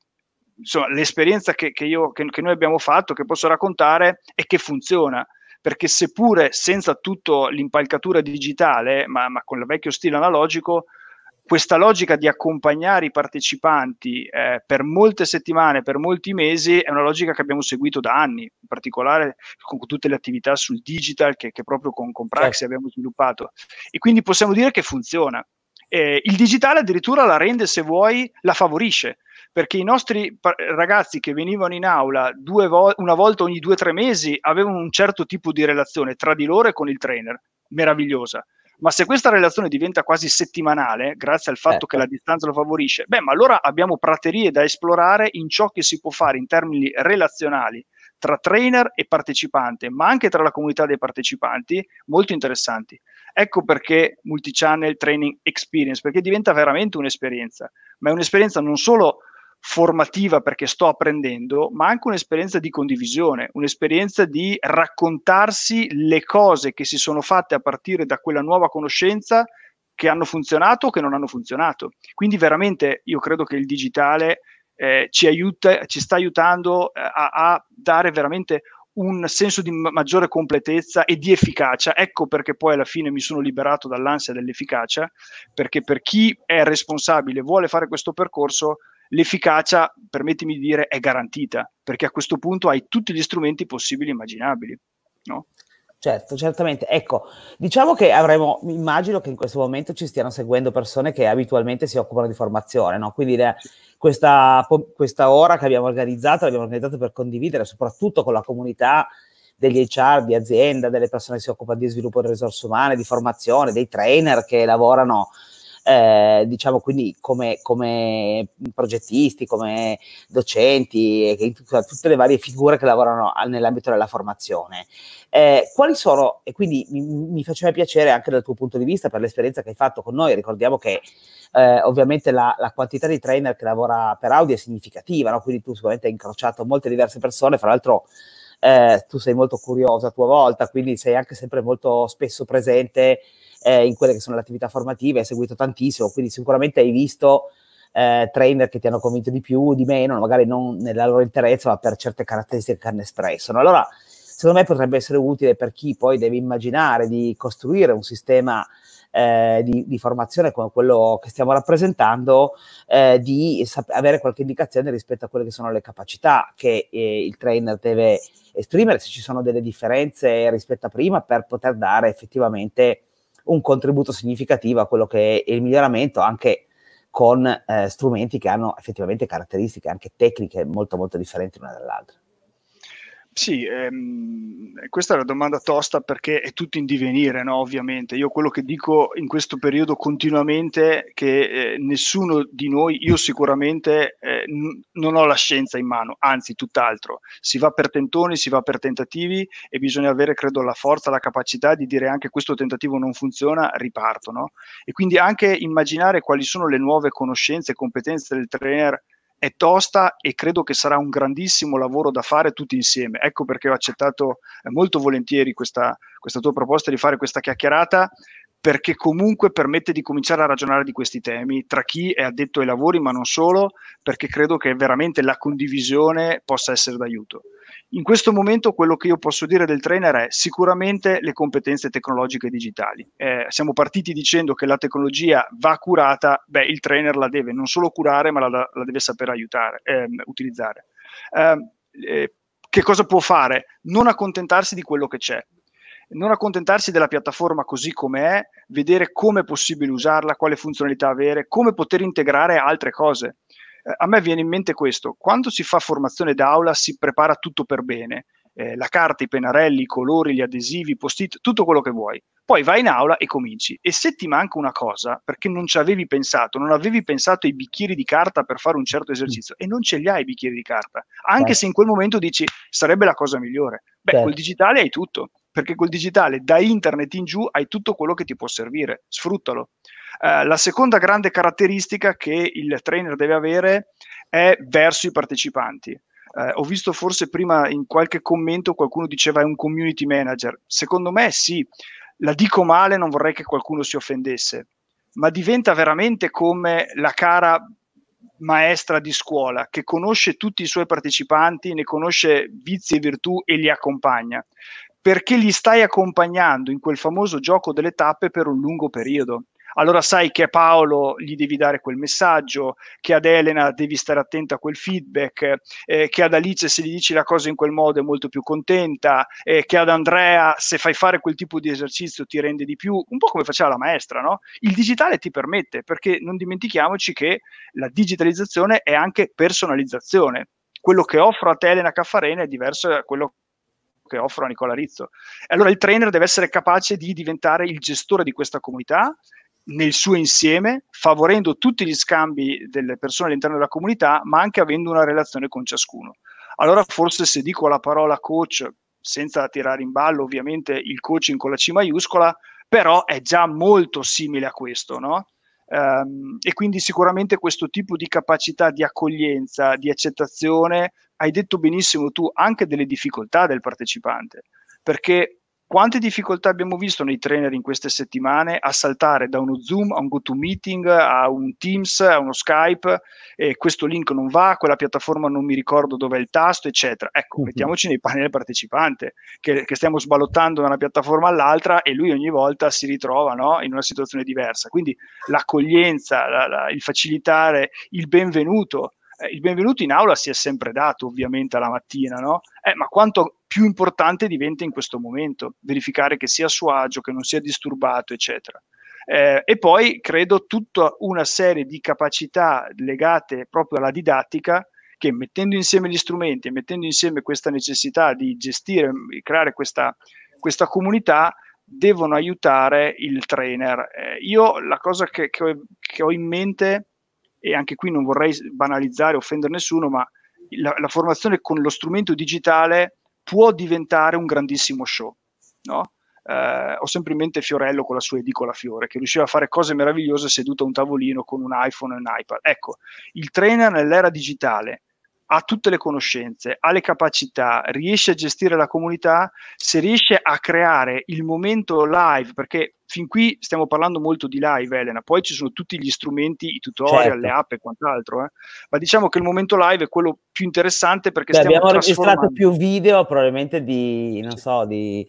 B: insomma, l'esperienza che, che, io, che, che noi abbiamo fatto, che posso raccontare, è che funziona perché seppure senza tutto l'impalcatura digitale, ma, ma, con il vecchio stile analogico, questa logica di accompagnare i partecipanti eh, per molte settimane, per molti mesi, è una logica che abbiamo seguito da anni, in particolare con tutte le attività sul digital che, che proprio con, con Praxi certo. abbiamo sviluppato. E quindi possiamo dire che funziona. Eh, il digitale addirittura la rende, se vuoi, la favorisce, perché i nostri ragazzi che venivano in aula vo- una volta ogni due o tre mesi avevano un certo tipo di relazione tra di loro e con il trainer, meravigliosa ma se questa relazione diventa quasi settimanale, grazie al fatto eh. che ecco. la distanza lo favorisce, beh, ma allora abbiamo praterie da esplorare in ciò che si può fare in termini relazionali tra trainer e partecipante, ma anche tra la comunità dei partecipanti, molto interessanti. Ecco perché multichannel training experience, perché diventa veramente un'esperienza, ma è un'esperienza non solo formativa perché sto apprendendo, ma anche un'esperienza di condivisione, un'esperienza di raccontarsi le cose che si sono fatte a partire da quella nuova conoscenza che hanno funzionato o che non hanno funzionato. Quindi veramente io credo che il digitale eh, ci, aiuta, ci sta aiutando eh, a, a dare veramente un senso di maggiore completezza e di efficacia. Ecco perché poi alla fine mi sono liberato dall'ansia dell'efficacia, perché per chi è responsabile e vuole fare questo percorso, l'efficacia, permettimi di dire, è garantita, perché a questo punto hai tutti gli strumenti possibili e immaginabili. No?
A: Certo, certamente. Ecco, diciamo che avremo, immagino che in questo momento ci stiano seguendo persone che abitualmente si occupano di formazione, no? Quindi le, questa, questa, ora che abbiamo organizzato, l'abbiamo organizzata per condividere soprattutto con la comunità degli HR, di azienda, delle persone che si occupano di sviluppo delle risorse umane, di formazione, dei trainer che lavorano eh, diciamo quindi come, come, progettisti, come docenti, e tutta, tutte le varie figure che lavorano nell'ambito della formazione. Eh, quali sono, e quindi mi, mi, faceva piacere anche dal tuo punto di vista per l'esperienza che hai fatto con noi, ricordiamo che eh, ovviamente la, la, quantità di trainer che lavora per Audi è significativa, no? quindi tu sicuramente hai incrociato molte diverse persone, fra l'altro eh, tu sei molto curiosa a tua volta, quindi sei anche sempre molto spesso presente eh, in quelle che sono le attività formative, hai seguito tantissimo, quindi sicuramente hai visto eh, trainer che ti hanno convinto di più, di meno, magari non nella loro interezza, ma per certe caratteristiche che hanno espresso. No? Allora, secondo me potrebbe essere utile per chi poi deve immaginare di costruire un sistema eh, di, di, formazione come quello che stiamo rappresentando, eh, di sap- avere qualche indicazione rispetto a quelle che sono le capacità che eh, il trainer deve esprimere, se ci sono delle differenze rispetto a prima per poter dare effettivamente un contributo significativo a quello che è il miglioramento anche con eh, strumenti che hanno effettivamente caratteristiche anche tecniche molto molto differenti l'una dall'altra.
B: Sì, ehm, questa è una domanda tosta perché è tutto in divenire, no? ovviamente. Io quello che dico in questo periodo continuamente è che eh, nessuno di noi, io sicuramente eh, n- non ho la scienza in mano, anzi tutt'altro. Si va per tentoni, si va per tentativi e bisogna avere, credo, la forza, la capacità di dire anche questo tentativo non funziona, riparto. No? E quindi anche immaginare quali sono le nuove conoscenze e competenze del trainer è tosta e credo che sarà un grandissimo lavoro da fare tutti insieme. Ecco perché ho accettato eh, molto volentieri questa, questa tua proposta di fare questa chiacchierata perché comunque permette di cominciare a ragionare di questi temi tra chi è addetto ai lavori, ma non solo, perché credo che veramente la condivisione possa essere d'aiuto. In questo momento quello che io posso dire del trainer è sicuramente le competenze tecnologiche e digitali. Eh, siamo partiti dicendo che la tecnologia va curata, beh, il trainer la deve non solo curare, ma la, la deve saper aiutare, eh, utilizzare. Ehm, eh, che cosa può fare? Non accontentarsi di quello che c'è, non accontentarsi della piattaforma così com'è, vedere come è possibile usarla, quale funzionalità avere, come poter integrare altre cose. Eh, a me viene in mente questo, quando si fa formazione d'aula si prepara tutto per bene, eh, la carta, i pennarelli, i colori, gli adesivi, i post-it, tutto quello che vuoi. Poi vai in aula e cominci. E se ti manca una cosa, perché non ci avevi pensato, non avevi pensato ai bicchieri di carta per fare un certo esercizio, mm. e non ce li hai i bicchieri di carta, anche certo. se in quel momento dici sarebbe la cosa migliore. Beh, certo. col digitale hai tutto perché col digitale da internet in giù hai tutto quello che ti può servire, sfruttalo. Eh, la seconda grande caratteristica che il trainer deve avere è verso i partecipanti. Eh, ho visto forse prima in qualche commento qualcuno diceva è un community manager. Secondo me sì, la dico male, non vorrei che qualcuno si offendesse, ma diventa veramente come la cara maestra di scuola che conosce tutti i suoi partecipanti, ne conosce vizi e virtù e li accompagna perché li stai accompagnando in quel famoso gioco delle tappe per un lungo periodo. Allora sai che a Paolo gli devi dare quel messaggio, che ad Elena devi stare attenta a quel feedback, eh, che ad Alice se gli dici la cosa in quel modo è molto più contenta, eh, che ad Andrea se fai fare quel tipo di esercizio ti rende di più, un po' come faceva la maestra, no? Il digitale ti permette, perché non dimentichiamoci che la digitalizzazione è anche personalizzazione. Quello che offro a te Elena Caffarena è diverso da quello che che offro a Nicola Rizzo. E allora il trainer deve essere capace di diventare il gestore di questa comunità nel suo insieme, favorendo tutti gli scambi delle persone all'interno della comunità, ma anche avendo una relazione con ciascuno. Allora forse se dico la parola coach, senza tirare in ballo ovviamente il coaching con la C maiuscola, però è già molto simile a questo, no? Um, e quindi sicuramente questo tipo di capacità di accoglienza, di accettazione, hai detto benissimo tu anche delle difficoltà del partecipante, perché quante difficoltà abbiamo visto nei trainer in queste settimane a saltare da uno Zoom a un GoToMeeting, a un Teams, a uno Skype, e questo link non va, quella piattaforma non mi ricordo dove è il tasto, eccetera. Ecco, uh-huh. mettiamoci nei panni del partecipante, che, che, stiamo sballottando da una piattaforma all'altra e lui ogni volta si ritrova no, in una situazione diversa. Quindi l'accoglienza, la, la, il facilitare, il benvenuto eh, il benvenuto in aula si è sempre dato ovviamente alla mattina, no? Eh, ma quanto più importante diventa in questo momento verificare che sia a suo agio, che non sia disturbato, eccetera. Eh, e poi credo tutta una serie di capacità legate proprio alla didattica che mettendo insieme gli strumenti e mettendo insieme questa necessità di gestire, di creare questa, questa comunità, devono aiutare il trainer. Eh, io la cosa che, che, ho, che ho in mente è e anche qui non vorrei banalizzare, offendere nessuno, ma la, la formazione con lo strumento digitale può diventare un grandissimo show. No? Eh, ho sempre in mente Fiorello con la sua edicola Fiore, che riusciva a fare cose meravigliose seduto a un tavolino con un iPhone e un iPad. Ecco, il trainer nell'era digitale ha tutte le conoscenze, ha le capacità, riesce a gestire la comunità, se riesce a creare il momento live, perché fin qui stiamo parlando molto di live, Elena, poi ci sono tutti gli strumenti, i tutorial, certo. le app e quant'altro, eh? ma diciamo che il momento live è quello più interessante perché Beh, stiamo abbiamo registrato più
A: video probabilmente di, non so, di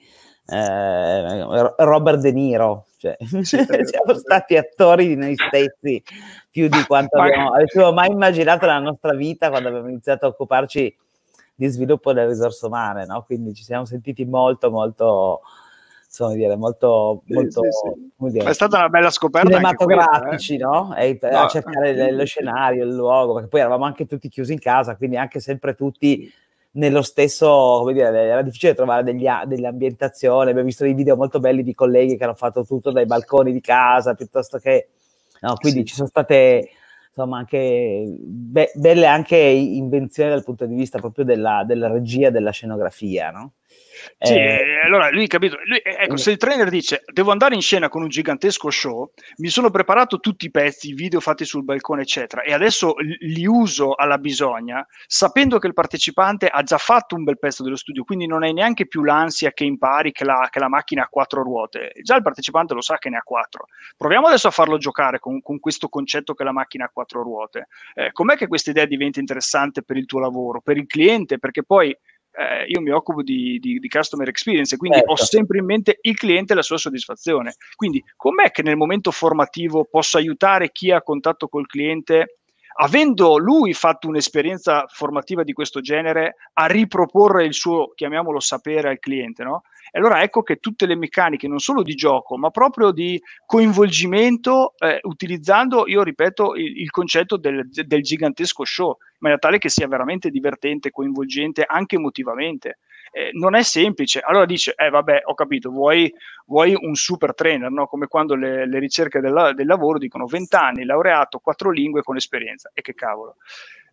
A: eh, Robert De Niro, cioè, cioè siamo stati attori di noi stessi più di quanto abbiamo, avessimo mai immaginato nella nostra vita quando abbiamo iniziato a occuparci di sviluppo delle risorse umane, no? quindi ci siamo sentiti molto, molto insomma dire molto, molto sì, sì, dire, è stata
B: una bella scoperta cinematografici
A: quella, eh? no? E, no? a cercare eh. lo scenario il luogo perché poi eravamo anche tutti chiusi in casa quindi anche sempre tutti nello stesso, come dire, era difficile trovare degli, ambientazioni. abbiamo visto dei video molto belli di colleghi che hanno fatto tutto dai balconi di casa, piuttosto che, no, quindi sì. ci sono state insomma anche be- belle anche invenzioni dal punto di vista proprio della, della regia, della scenografia, no? Sì, eh,
B: eh, allora lui capito, lui, eh, ecco, eh. se il trainer dice devo andare in scena con un gigantesco show, mi sono preparato tutti i pezzi, i video fatti sul balcone, eccetera, e adesso li uso alla bisogna, sapendo che il partecipante ha già fatto un bel pezzo dello studio, quindi non hai neanche più l'ansia che impari che la, che la macchina ha quattro ruote, già il partecipante lo sa che ne ha quattro. Proviamo adesso a farlo giocare con, con questo concetto che la macchina ha quattro ruote. Eh, com'è che questa idea diventa interessante per il tuo lavoro, per il cliente, perché poi eh, io mi occupo di, di, di customer experience, quindi certo. ho sempre in mente il cliente e la sua soddisfazione. Quindi com'è che nel momento formativo posso aiutare chi ha contatto col cliente? avendo lui fatto un'esperienza formativa di questo genere, a riproporre il suo, chiamiamolo, sapere al cliente, no? E allora ecco che tutte le meccaniche, non solo di gioco, ma proprio di coinvolgimento, eh, utilizzando, io ripeto, il, il concetto del, del, gigantesco show, in maniera tale che sia veramente divertente, coinvolgente, anche emotivamente. Eh, non è semplice. Allora dice, eh vabbè, ho capito, vuoi, vuoi un super trainer, no? come quando le, le ricerche del, del lavoro dicono 20 anni, laureato, quattro lingue con esperienza. E che cavolo.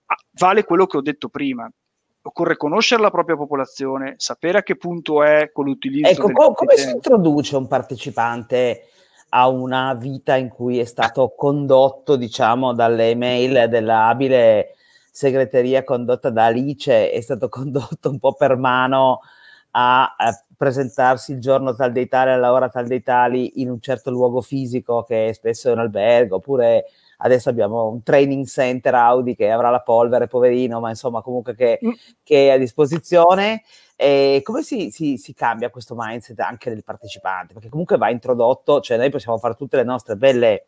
B: Ah, vale quello che ho detto prima occorre conoscere la propria popolazione, sapere a che punto è con l'utilizzo. Ecco, co- come si
A: introduce un partecipante a una vita in cui è stato condotto, diciamo, dalle email dell'abile segreteria condotta da Alice, è stato condotto un po' per mano a, a presentarsi il giorno tal dei tali alla ora tal dei tali in un certo luogo fisico che è spesso è un albergo, oppure adesso abbiamo un training center Audi che avrà la polvere, poverino, ma insomma comunque che, mm. che è a disposizione. E come si, si, si, cambia questo mindset anche del partecipante? Perché comunque va introdotto, cioè noi possiamo fare tutte le nostre belle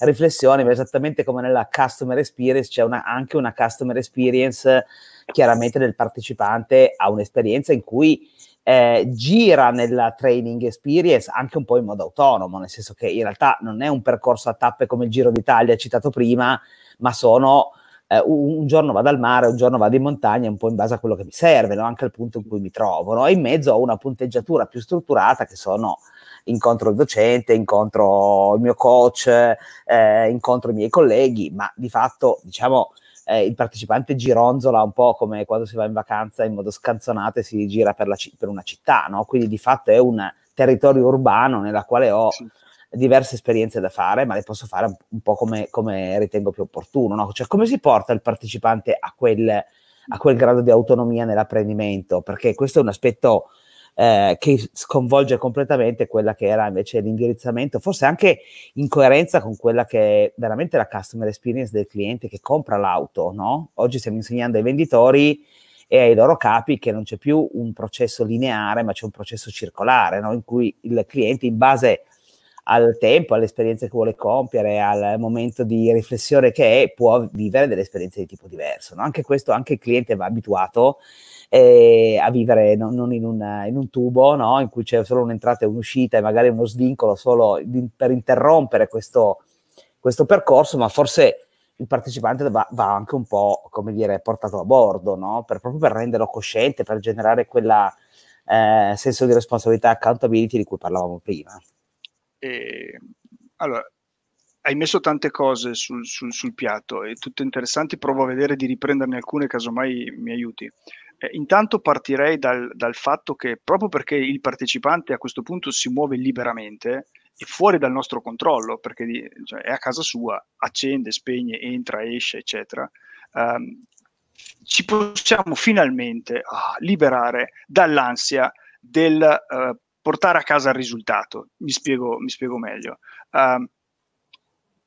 A: riflessioni, ma esattamente come nella customer experience c'è una, anche una customer experience chiaramente del partecipante a un'esperienza in cui eh, gira nella training experience anche un po' in modo autonomo, nel senso che in realtà non è un percorso a tappe come il Giro d'Italia citato prima, ma sono eh, un, giorno vado al mare, un giorno vado in montagna, un po' in base a quello che mi serve, no? anche al punto in cui mi trovo, no? e in mezzo ho una punteggiatura più strutturata che sono incontro il docente, incontro il mio coach, eh, incontro i miei colleghi, ma di fatto diciamo eh, il partecipante gironzola un po' come quando si va in vacanza in modo scanzonato e si gira per, c- per una città, no? quindi di fatto è un territorio urbano nella quale ho diverse esperienze da fare, ma le posso fare un, un po' come, come, ritengo più opportuno, no? cioè come si porta il partecipante a quel, a quel grado di autonomia nell'apprendimento, perché questo è un aspetto eh, che sconvolge completamente quella che era invece l'indirizzamento, forse anche in coerenza con quella che è veramente la customer experience del cliente che compra l'auto, no? Oggi stiamo insegnando ai venditori e ai loro capi che non c'è più un processo lineare, ma c'è un processo circolare, no? in cui il cliente, in base al tempo, alle esperienze che vuole compiere, al momento di riflessione che è, può vivere delle esperienze di tipo diverso. No? Anche questo, anche il cliente va abituato eh, a vivere no, non in un, in un tubo no? in cui c'è solo un'entrata e un'uscita e magari uno svincolo solo per interrompere questo, questo percorso, ma forse il partecipante va, va, anche un po', come dire, portato a bordo, no? per, proprio per renderlo cosciente, per generare quel eh, senso di responsabilità accountability di cui parlavamo prima.
B: Eh, allora, hai messo tante cose sul, sul, sul piatto e tutte interessanti, provo a vedere di riprenderne alcune, casomai mi aiuti. Eh, intanto partirei dal, dal, fatto che proprio perché il partecipante a questo punto si muove liberamente e fuori dal nostro controllo, perché cioè, è a casa sua, accende, spegne, entra, esce, eccetera, ehm, ci possiamo finalmente ah, liberare dall'ansia del eh, portare a casa il risultato. Mi spiego, mi spiego meglio. Eh,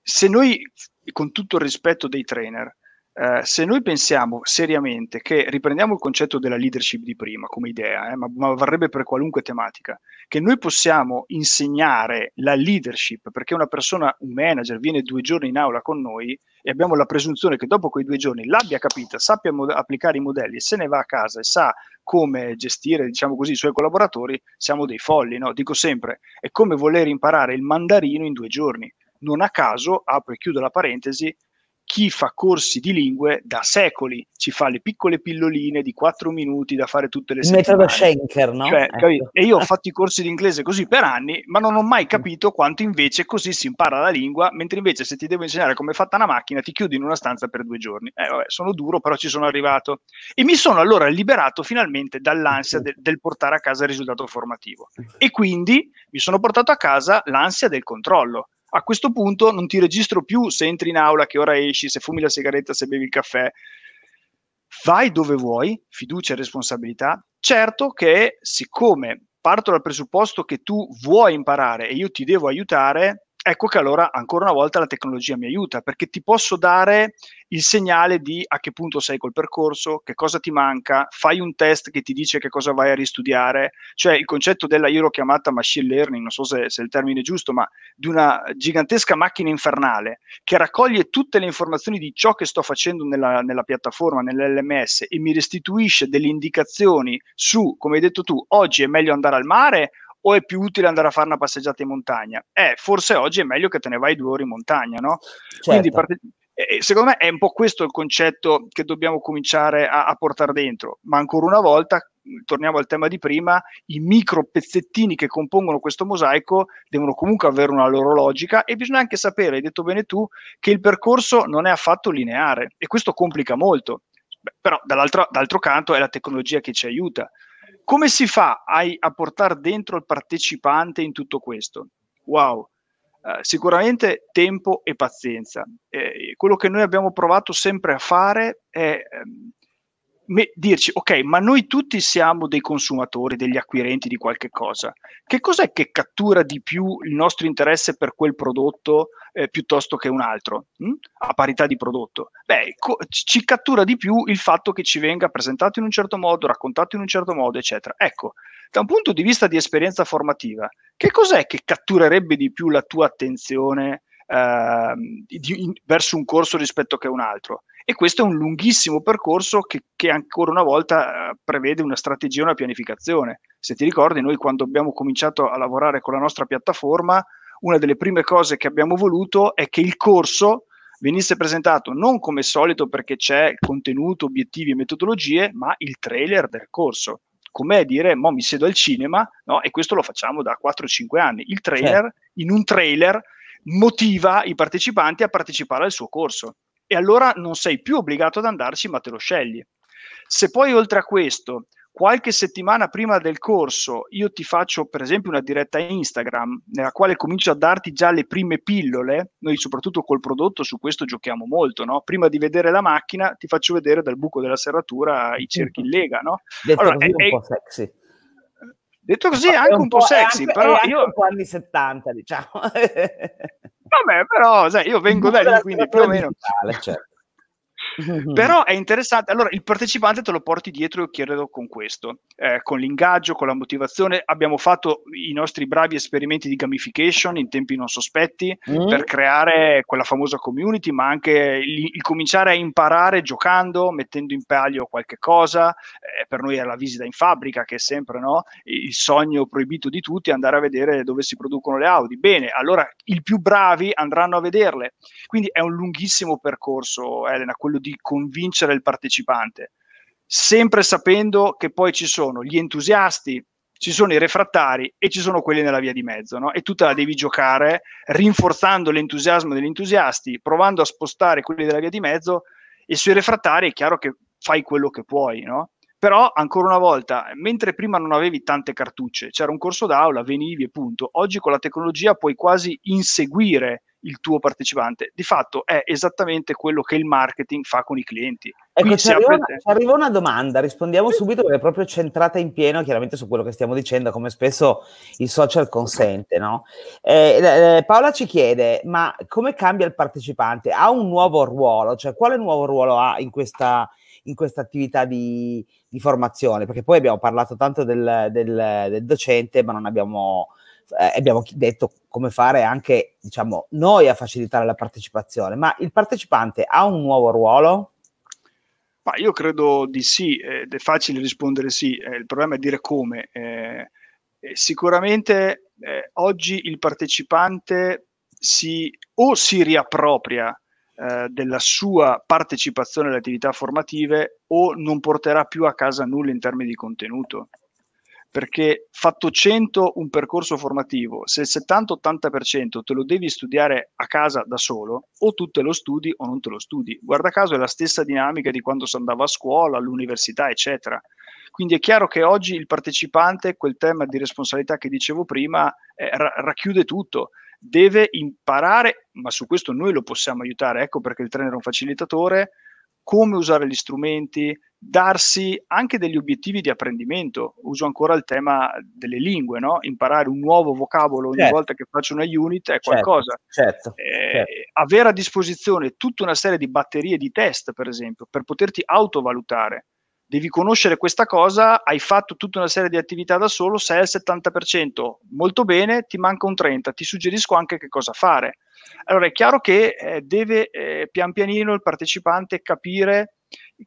B: se noi, con tutto il rispetto dei trainer, eh, se noi pensiamo seriamente che riprendiamo il concetto della leadership di prima come idea, eh, ma, ma, varrebbe per qualunque tematica, che noi possiamo insegnare la leadership perché una persona, un manager, viene due giorni in aula con noi e abbiamo la presunzione che dopo quei due giorni l'abbia capita, sappia mod- applicare i modelli e se ne va a casa e sa come gestire diciamo così, i suoi collaboratori, siamo dei folli. No? Dico sempre, è come voler imparare il mandarino in due giorni non a caso, apro e chiudo la parentesi, chi fa corsi di lingue da secoli ci fa le piccole pilloline di 4 minuti da fare tutte le Il settimane. Metodo
A: Schenker, no? Cioè, ecco.
B: E io ho eh. fatto i corsi di inglese così per anni, ma non ho mai capito quanto invece così si impara la lingua, mentre invece se ti devo insegnare come è fatta una macchina ti chiudi in una stanza per due giorni. Eh, vabbè, sono duro, però ci sono arrivato. E mi sono allora liberato finalmente dall'ansia de- del portare a casa il risultato formativo. E quindi mi sono portato a casa l'ansia del controllo a questo punto non ti registro più se entri in aula, che ora esci, se fumi la sigaretta, se bevi il caffè. Vai dove vuoi, fiducia e responsabilità. Certo che siccome parto dal presupposto che tu vuoi imparare e io ti devo aiutare, ecco che allora ancora una volta la tecnologia mi aiuta perché ti posso dare il segnale di a che punto sei col percorso, che cosa ti manca, fai un test che ti dice che cosa vai a ristudiare, cioè il concetto della, io l'ho chiamata machine learning, non so se, se il termine è giusto, ma di una gigantesca macchina infernale che raccoglie tutte le informazioni di ciò che sto facendo nella, nella piattaforma, nell'LMS e mi restituisce delle indicazioni su, come hai detto tu, oggi è meglio andare al mare o è più utile andare a fare una passeggiata in montagna? Eh, forse oggi è meglio che te ne vai due ore in montagna, no? Certo. Quindi parte- secondo me è un po' questo il concetto che dobbiamo cominciare a, a, portare dentro, ma ancora una volta, torniamo al tema di prima, i micro pezzettini che compongono questo mosaico devono comunque avere una loro logica e bisogna anche sapere, hai detto bene tu, che il percorso non è affatto lineare e questo complica molto, Beh, però dall'altro canto è la tecnologia che ci aiuta. Come si fa a, a portare dentro il partecipante in tutto questo? Wow, Uh, sicuramente tempo e pazienza. Eh, quello che noi abbiamo provato sempre a fare è um, me- dirci, ok, ma noi tutti siamo dei consumatori, degli acquirenti di qualche cosa. Che cos'è che cattura di più il nostro interesse per quel prodotto eh, piuttosto che un altro, mh? Hm? a parità di prodotto? Beh, co- ci cattura di più il fatto che ci venga presentato in un certo modo, raccontato in un certo modo, eccetera. Ecco, da un punto di vista di esperienza formativa, che cos'è che catturerebbe di più la tua attenzione? eh, di, in, verso un corso rispetto che un altro. E questo è un lunghissimo percorso che, che ancora una volta eh, prevede una strategia e una pianificazione. Se ti ricordi, noi quando abbiamo cominciato a lavorare con la nostra piattaforma, una delle prime cose che abbiamo voluto è che il corso venisse presentato non come solito perché c'è contenuto, obiettivi e metodologie, ma il trailer del corso. Com'è dire, mo mi siedo al cinema, no? e questo lo facciamo da 4-5 anni. Il trailer, certo. in un trailer motiva i partecipanti a partecipare al suo corso. E allora non sei più obbligato ad andarci, ma te lo scegli. Se poi oltre a questo, qualche settimana prima del corso, io ti faccio per esempio una diretta Instagram, nella quale comincio a darti già le prime pillole, noi soprattutto col prodotto su questo giochiamo molto, no? prima di vedere la macchina ti faccio vedere dal buco della serratura i cerchi in lega. No? Detto allora, è, un po' sexy Detto così è anche un, un po', sexy, anche, però io...
A: Un po' anni 70, diciamo. Vabbè,
B: però sai, io vengo da lì, quindi più o meno... Digitale, certo. Mm-hmm. Però è interessante, allora il partecipante te lo porti dietro, io credo, con questo, eh, con l'ingaggio, con la motivazione. Abbiamo fatto i nostri bravi esperimenti di gamification in tempi non sospetti mm per creare quella famosa community, ma anche il, il, cominciare a imparare giocando, mettendo in palio qualche cosa. Eh, per noi è la visita in fabbrica, che è sempre no? il sogno proibito di tutti, andare a vedere dove si producono le Audi. Bene, allora i più bravi andranno a vederle. Quindi è un lunghissimo percorso, Elena, quello di convincere il partecipante, sempre sapendo che poi ci sono gli entusiasti, ci sono i refrattari e ci sono quelli nella via di mezzo, no? E tu te la devi giocare rinforzando l'entusiasmo degli entusiasti, provando a spostare quelli della via di mezzo e sui refrattari è chiaro che fai quello che puoi, no? Però, ancora una volta, mentre prima non avevi tante cartucce, c'era un corso d'aula, venivi e punto, oggi con la tecnologia puoi quasi inseguire il tuo partecipante. Di fatto è esattamente quello che il marketing fa con i clienti. Ecco, ci arriva, una, ci
A: arriva, una, domanda, rispondiamo subito perché è proprio centrata in pieno chiaramente su quello che stiamo dicendo, come spesso il social consente. No? Eh, eh, Paola ci chiede, ma come cambia il partecipante? Ha un nuovo ruolo? Cioè, quale nuovo ruolo ha in questa, in questa attività di, di, formazione? Perché poi abbiamo parlato tanto del, del, del docente, ma non abbiamo, eh, abbiamo detto come fare anche diciamo, noi a facilitare la partecipazione, ma il partecipante ha un nuovo ruolo?
B: Ma io credo di sì, ed è facile rispondere sì, eh, il problema è dire come. Eh, eh, sicuramente eh, oggi il partecipante si, o si riappropria eh, della sua partecipazione alle attività formative o non porterà più a casa nulla in termini di contenuto perché fatto 100 un percorso formativo, se il 70-80% te lo devi studiare a casa da solo, o tu te lo studi o non te lo studi. Guarda caso è la stessa dinamica di quando si andava a scuola, all'università, eccetera. Quindi è chiaro che oggi il partecipante, quel tema di responsabilità che dicevo prima, eh, ra- racchiude tutto. Deve imparare, ma su questo noi lo possiamo aiutare, ecco perché il trainer è un facilitatore, come usare gli strumenti, darsi anche degli obiettivi di apprendimento. Uso ancora il tema delle lingue, no? imparare un nuovo vocabolo ogni certo. volta che faccio una unit è certo, qualcosa. Certo. Eh, certo. Eh, avere a disposizione tutta una serie di batterie di test, per esempio, per poterti autovalutare devi conoscere questa cosa, hai fatto tutta una serie di attività da solo, sei al 70%, molto bene, ti manca un 30%, ti suggerisco anche che cosa fare. Allora è chiaro che eh, deve eh, pian pianino il partecipante capire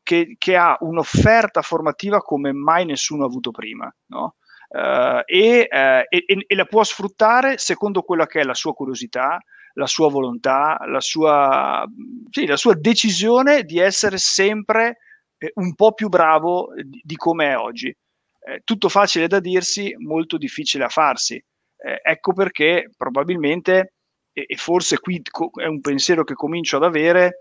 B: che, che, ha un'offerta formativa come mai nessuno ha avuto prima, no? eh, e, eh, e, e la può sfruttare secondo quella che è la sua curiosità, la sua volontà, la sua, sì, la sua decisione di essere sempre eh, un po' più bravo eh, di, di come è oggi. Eh, tutto facile da dirsi, molto difficile a farsi. Eh, ecco perché probabilmente, e, e forse qui co- è un pensiero che comincio ad avere,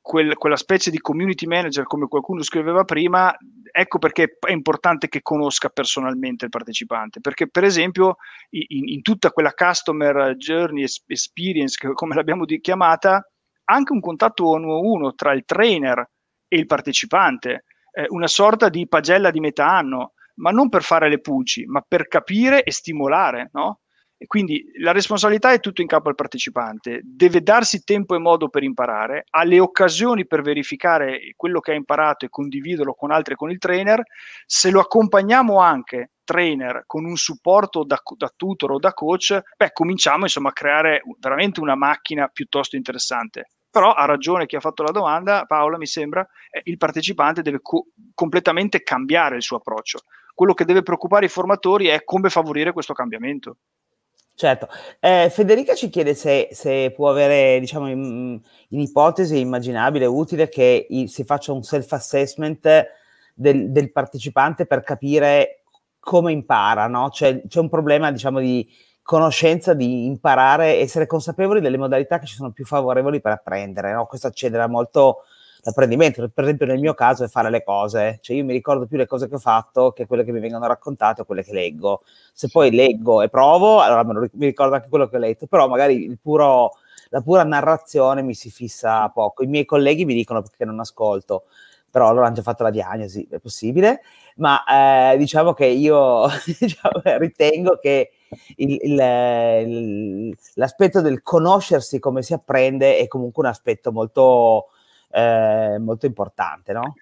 B: quel, quella specie di community manager, come qualcuno scriveva prima, ecco perché è importante che conosca personalmente il partecipante, perché per esempio in, in tutta quella customer journey experience, come l'abbiamo di, chiamata, anche un contatto uno a uno tra il trainer e il partecipante, eh, una sorta di pagella di metà anno, ma non per fare le pulci, ma per capire e stimolare, no? E quindi la responsabilità è tutto in capo al partecipante, deve darsi tempo e modo per imparare, ha le occasioni per verificare quello che ha imparato e condividerlo con altri e con il trainer, se lo accompagniamo anche trainer con un supporto da, da, tutor o da coach, beh, cominciamo insomma a creare veramente una macchina piuttosto interessante. Però ha ragione chi ha fatto la domanda, Paola mi sembra, eh, il partecipante deve co- completamente cambiare il suo approccio. Quello che deve preoccupare i formatori è come favorire questo cambiamento.
A: Certo, eh, Federica ci chiede se, se può avere, diciamo, in, in, ipotesi immaginabile, utile che i, si faccia un self-assessment del, del, partecipante per capire come impara, no? Cioè, c'è un problema, diciamo, di, conoscenza, di imparare, essere consapevoli delle modalità che ci sono più favorevoli per apprendere. No? Questo accelera molto l'apprendimento. Per esempio, nel mio caso è fare le cose, cioè io mi ricordo più le cose che ho fatto che quelle che mi vengono raccontate o quelle che leggo. Se poi leggo e provo, allora mi ricordo anche quello che ho letto, però magari puro, la pura narrazione mi si fissa poco. I miei colleghi mi dicono perché non ascolto. Però loro hanno già fatto la diagnosi, è possibile, ma eh, diciamo che io diciamo, ritengo che il, eh, il, l'aspetto del conoscersi come si apprende è comunque un aspetto molto, eh, molto importante, no?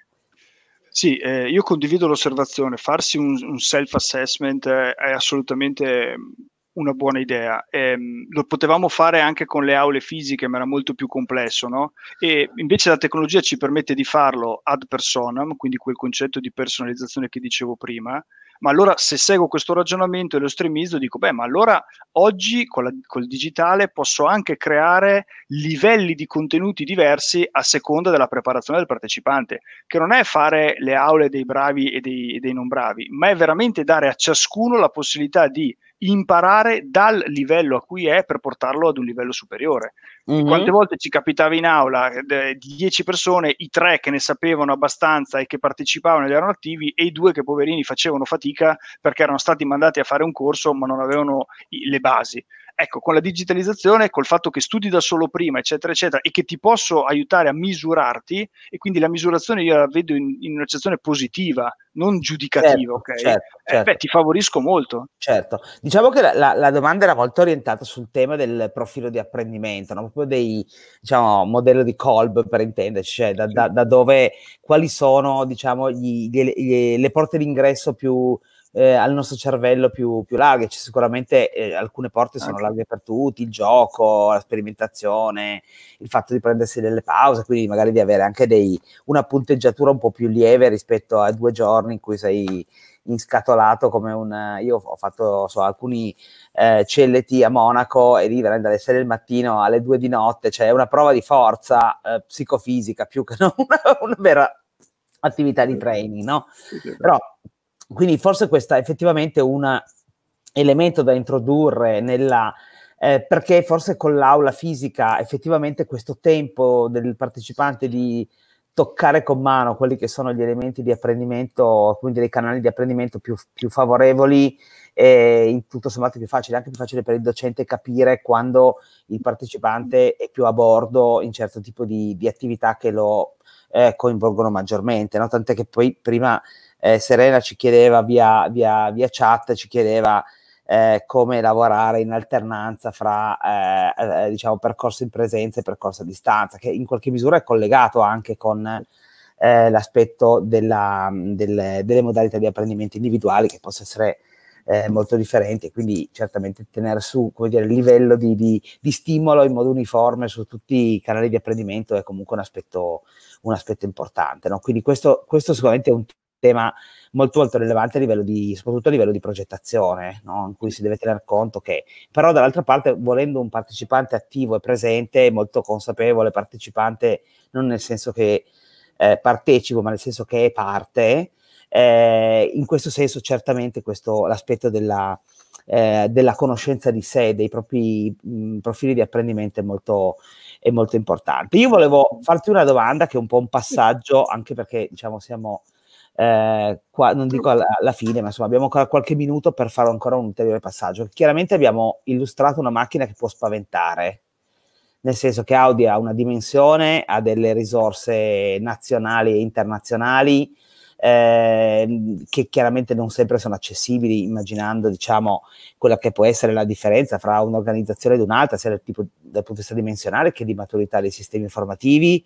B: Sì, eh, io condivido l'osservazione, farsi un, un self-assessment è assolutamente mm, una buona idea. Eh, lo potevamo fare anche con le aule fisiche, ma era molto più complesso, no? E invece la tecnologia ci permette di farlo ad personam, quindi quel concetto di personalizzazione che dicevo prima, ma allora se seguo questo ragionamento e lo estremizzo, dico, beh, ma allora oggi con la, col digitale posso anche creare livelli di contenuti diversi a seconda della preparazione del partecipante, che non è fare le aule dei bravi e dei, e dei non bravi, ma è veramente dare a ciascuno la possibilità di imparare dal livello a cui è per portarlo ad un livello superiore. Mm-hmm. Quante mhm. volte ci capitava in aula eh, di 10 persone, i tre che ne sapevano abbastanza e che partecipavano ed erano attivi, e i due che poverini facevano fatica perché erano stati mandati a fare un corso ma non avevano i- le basi. Ecco, con la digitalizzazione, col fatto che studi da solo prima, eccetera, eccetera, e che ti posso aiutare a misurarti, e quindi la misurazione io la vedo in, in un'accezione positiva, non giudicativa, certo, ok? Certo, eh, certo. Beh, ti favorisco molto.
A: Certo. Diciamo che la, la, la, domanda era molto orientata sul tema del profilo di apprendimento, no? proprio dei, diciamo, modello di Kolb per intenderci, cioè da, da, da dove, quali sono, diciamo, gli, gli, gli, le porte d'ingresso più eh, al nostro cervello più, più larghe. Cioè, sicuramente eh, alcune porte sono okay. larghe per tutti, il gioco, la sperimentazione, il fatto di prendersi delle pause, quindi magari di avere anche dei, una punteggiatura un po' più lieve rispetto a due giorni in cui sei inscatolato come un io ho fatto so, alcuni eh, CLT a Monaco e lì veramente dalle 6 del mattino alle 2 di notte cioè è una prova di forza eh, psicofisica più che una, una vera attività di training no però quindi forse questo è effettivamente un elemento da introdurre nella, eh, perché forse con l'aula fisica effettivamente questo tempo del partecipante di toccare con mano quelli che sono gli elementi di apprendimento, quindi dei canali di apprendimento più, più favorevoli e in tutto sommato più facile, anche più facile per il docente capire quando il partecipante è più a bordo in certo tipo di, di attività che lo eh, coinvolgono maggiormente, no? tant'è che poi prima eh, Serena ci chiedeva via, via, via chat, ci chiedeva eh, come lavorare in alternanza fra eh, eh, diciamo, percorso in presenza e percorso a distanza, che in qualche misura è collegato anche con eh, l'aspetto della, del, delle modalità di apprendimento individuali che possono essere eh, molto differenti quindi certamente tenere su come dire, il livello di, di, di, stimolo in modo uniforme su tutti i canali di apprendimento è comunque un aspetto, un aspetto importante. No? Quindi questo, questo, sicuramente è un tema molto molto rilevante a livello di, soprattutto a livello di progettazione, no? in cui si deve tener conto che, però dall'altra parte, volendo un partecipante attivo e presente, molto consapevole, partecipante non nel senso che eh, partecipo, ma nel senso che è parte, eh, in questo senso certamente questo, l'aspetto della, eh, della conoscenza di sé, dei propri mh, profili di apprendimento è molto, è molto importante. Io volevo farti una domanda che è un po' un passaggio, anche perché diciamo siamo eh, qua, non dico alla, alla, fine, ma insomma abbiamo ancora qualche minuto per fare ancora un ulteriore passaggio. Chiaramente abbiamo illustrato una macchina che può spaventare, nel senso che Audi ha una dimensione, ha delle risorse nazionali e internazionali, eh, che chiaramente non sempre sono accessibili, immaginando diciamo, quella che può essere la differenza fra un'organizzazione ed un'altra, sia dal, tipo, dal punto di vista dimensionale che di maturità dei sistemi informativi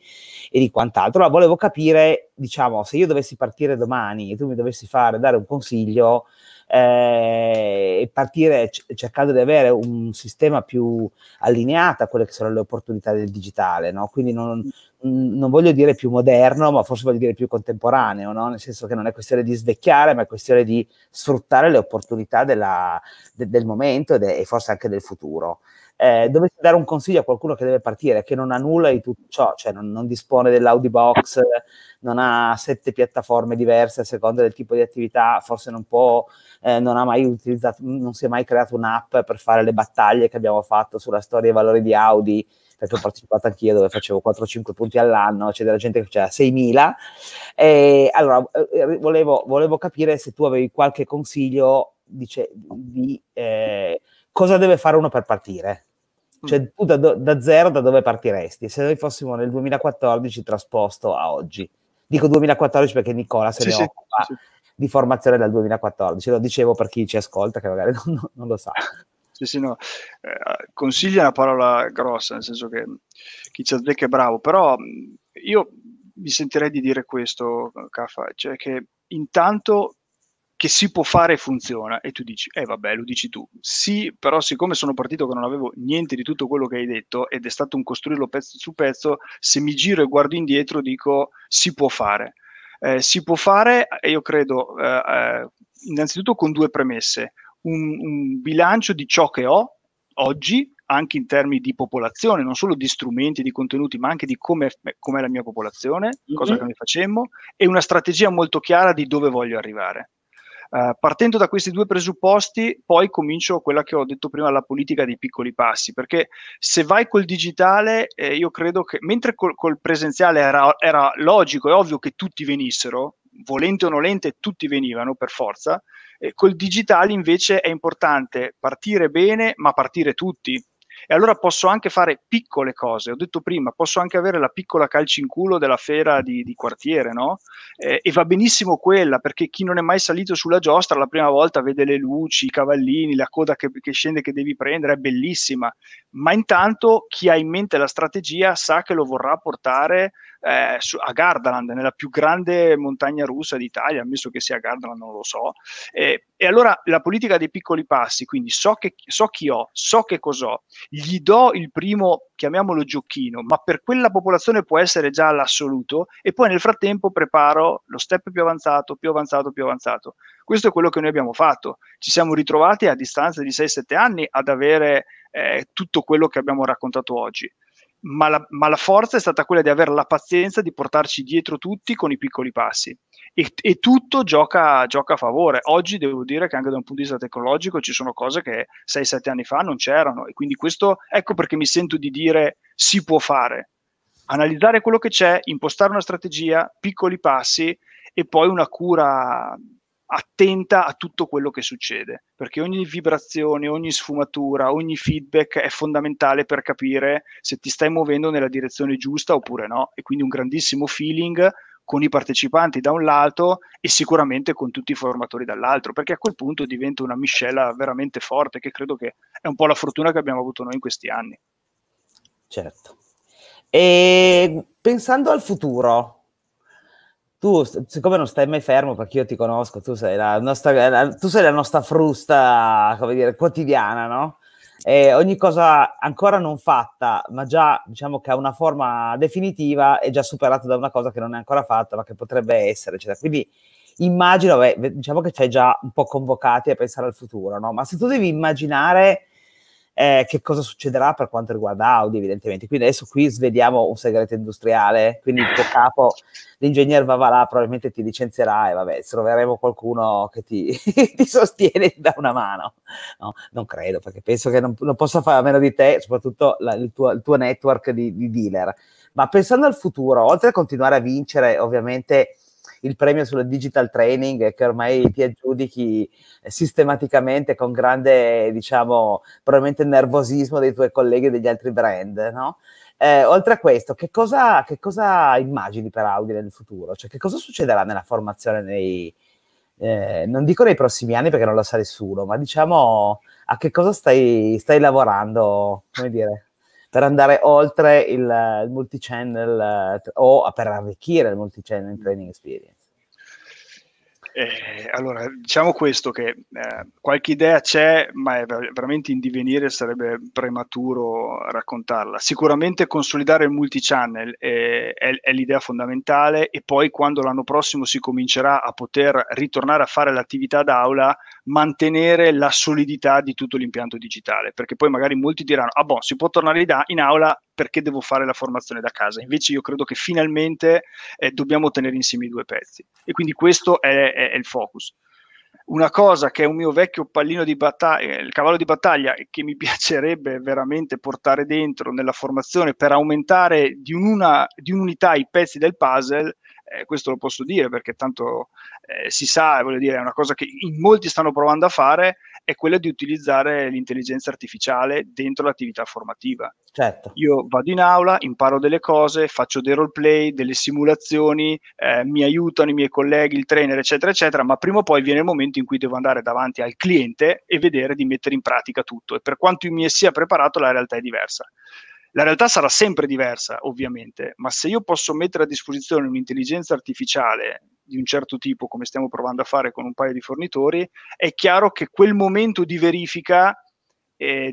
A: e di quant'altro. Allora, volevo capire, diciamo, se io dovessi partire domani e tu mi dovessi fare, dare un consiglio, eh, e partire c- cercando di avere un sistema più allineato a quelle che sono le opportunità del digitale, no? quindi non, non voglio dire più moderno, ma forse voglio dire più contemporaneo, no? nel senso che non è questione di svecchiare, ma è questione di sfruttare le opportunità della, de, del momento e, de, e forse anche del futuro eh, dovessi dare un consiglio a qualcuno che deve partire, che non ha nulla di tutto ciò, cioè non, non dispone dell'Audi Box, non ha sette piattaforme diverse a seconda del tipo di attività, forse non può, eh, non ha mai utilizzato, non si è mai creato un'app per fare le battaglie che abbiamo fatto sulla storia e i valori di Audi, perché ho partecipato anch'io dove facevo 4-5 punti all'anno, c'è della gente che faceva 6.000. E allora eh, volevo, volevo capire se tu avevi qualche consiglio dice, di... Eh, cosa deve fare uno per partire? Cioè mm. tu da, da zero da dove partiresti? Se noi fossimo nel 2014 trasposto a oggi, dico 2014 perché Nicola se sì, ne sì, occupa sì. di formazione dal 2014, lo dicevo per chi ci ascolta che magari non,
B: non lo sa. Sì, sì, no. Eh, consiglia una parola grossa, nel senso che chi ci azzecca è bravo, però mm, io mi sentirei di dire questo, Caffa, cioè che intanto che si può fare e funziona e tu dici, eh vabbè, lo dici tu. Sì, però siccome sono partito che non avevo niente di tutto quello che hai detto ed è stato un costruirlo pezzo su pezzo, se mi giro e guardo indietro dico, si può fare. Eh, si può fare, e io credo, eh, eh innanzitutto con due premesse. Un, un bilancio di ciò che ho oggi anche in termini di popolazione, non solo di strumenti, di contenuti, ma anche di come, eh, com'è la mia popolazione, mm-hmm. cosa mhm. che noi facemmo, e una strategia molto chiara di dove voglio arrivare. Eh, partendo da questi due presupposti, poi comincio quella che ho detto prima, la politica dei piccoli passi, perché se vai col digitale, eh, io credo che mentre col, col presenziale era, era logico e ovvio che tutti venissero, volente o nolente tutti venivano per forza, col digitale invece è importante partire bene, ma partire tutti, e allora posso anche fare piccole cose. Ho detto prima, posso anche avere la piccola calci in culo della fera di, di quartiere, no? Eh, e va benissimo quella, perché chi non è mai salito sulla giostra la prima volta vede le luci, i cavallini, la coda che, che scende che devi prendere, è bellissima. Ma intanto chi ha in mente la strategia sa che lo vorrà portare eh, su, a Gardaland, nella più grande montagna russa d'Italia, ammesso che sia Gardaland, non lo so. Eh, e allora la politica dei piccoli passi, quindi so, che, so chi ho, so che cos'ho, gli do il primo, chiamiamolo giochino, ma per quella popolazione può essere già l'assoluto e poi nel frattempo preparo lo step più avanzato, più avanzato, più avanzato. Questo è quello che noi abbiamo fatto. Ci siamo ritrovati a distanza di 6-7 anni ad avere eh, tutto quello che abbiamo raccontato oggi ma la, ma la, forza è stata quella di avere la pazienza di portarci dietro tutti con i piccoli passi e, e tutto gioca, gioca, a favore. Oggi devo dire che anche da un punto di vista tecnologico ci sono cose che 6-7 anni fa non c'erano e quindi questo ecco perché mi sento di dire si può fare. Analizzare quello che c'è, impostare una strategia, piccoli passi e poi una cura attenta a tutto quello che succede, perché ogni vibrazione, ogni sfumatura, ogni feedback è fondamentale per capire se ti stai muovendo nella direzione giusta oppure no, e quindi un grandissimo feeling con i partecipanti da un lato e sicuramente con tutti i formatori dall'altro, perché a quel punto diventa una miscela veramente forte che credo che è un po' la fortuna che abbiamo avuto noi in questi anni.
A: Certo. E pensando al futuro, tu, siccome non stai mai fermo, perché io ti conosco, tu sei la nostra, la, tu sei la nostra frusta, come dire, quotidiana, no? E ogni cosa ancora non fatta, ma già diciamo che ha una forma definitiva, è già superata da una cosa che non è ancora fatta, ma che potrebbe essere, eccetera. Cioè, quindi immagino, beh, diciamo che ci hai già un po' convocati a pensare al futuro, no? Ma se tu devi immaginare eh, che cosa succederà per quanto riguarda Audi, evidentemente. Quindi adesso qui svediamo un segreto industriale, quindi il tuo capo, l'ingegner va, là, probabilmente ti licenzierà e vabbè, troveremo qualcuno che ti, ti sostiene da una mano. No, non credo, perché penso che non, non possa fare a meno di te, soprattutto la, il, tuo, il, tuo, network di, di dealer. Ma pensando al futuro, oltre a continuare a vincere, ovviamente il premio sulla digital training che ormai ti aggiudichi eh, sistematicamente con grande, diciamo, probabilmente nervosismo dei tuoi colleghi e degli altri brand, no? Eh, oltre a questo, che cosa, che cosa, immagini per Audi nel futuro? Cioè, che cosa succederà nella formazione nei, eh, non dico nei prossimi anni perché non lo sa nessuno, ma diciamo a che cosa stai, stai lavorando, come dire? per andare oltre il, il multichannel eh, o per arricchire il multichannel mm. training experience.
B: Eh, allora, diciamo questo che eh, qualche idea c'è, ma è veramente in divenire, sarebbe prematuro raccontarla. Sicuramente consolidare il multichannel eh, è, è, l'idea fondamentale e poi quando l'anno prossimo si comincerà a poter ritornare a fare l'attività d'aula, mantenere la solidità di tutto l'impianto digitale, perché poi magari molti diranno, ah boh, si può tornare in aula, perché devo fare la formazione da casa. Invece io credo che finalmente eh, dobbiamo tenere insieme i due pezzi. E quindi questo è, è, è il focus una cosa che è un mio vecchio pallino di battaglia, eh, il cavallo di battaglia, che mi piacerebbe veramente portare dentro nella formazione per aumentare di, una, di un'unità i pezzi del puzzle. Eh, questo lo posso dire perché tanto eh, si sa, voglio dire, è una cosa che in molti stanno provando a fare, è quella di utilizzare l'intelligenza artificiale dentro l'attività formativa. Certo. Io vado in aula, imparo delle cose, faccio dei role play, delle simulazioni, eh, mi aiutano i miei colleghi, il trainer, eccetera, eccetera, ma prima o poi viene il momento in cui devo andare davanti al cliente e vedere di mettere in pratica tutto. E per quanto mi sia preparato, la realtà è diversa. La realtà sarà sempre diversa, ovviamente, ma se io posso mettere a disposizione un'intelligenza artificiale di un certo tipo, come stiamo provando a fare con un paio di fornitori, è chiaro che quel momento di verifica eh,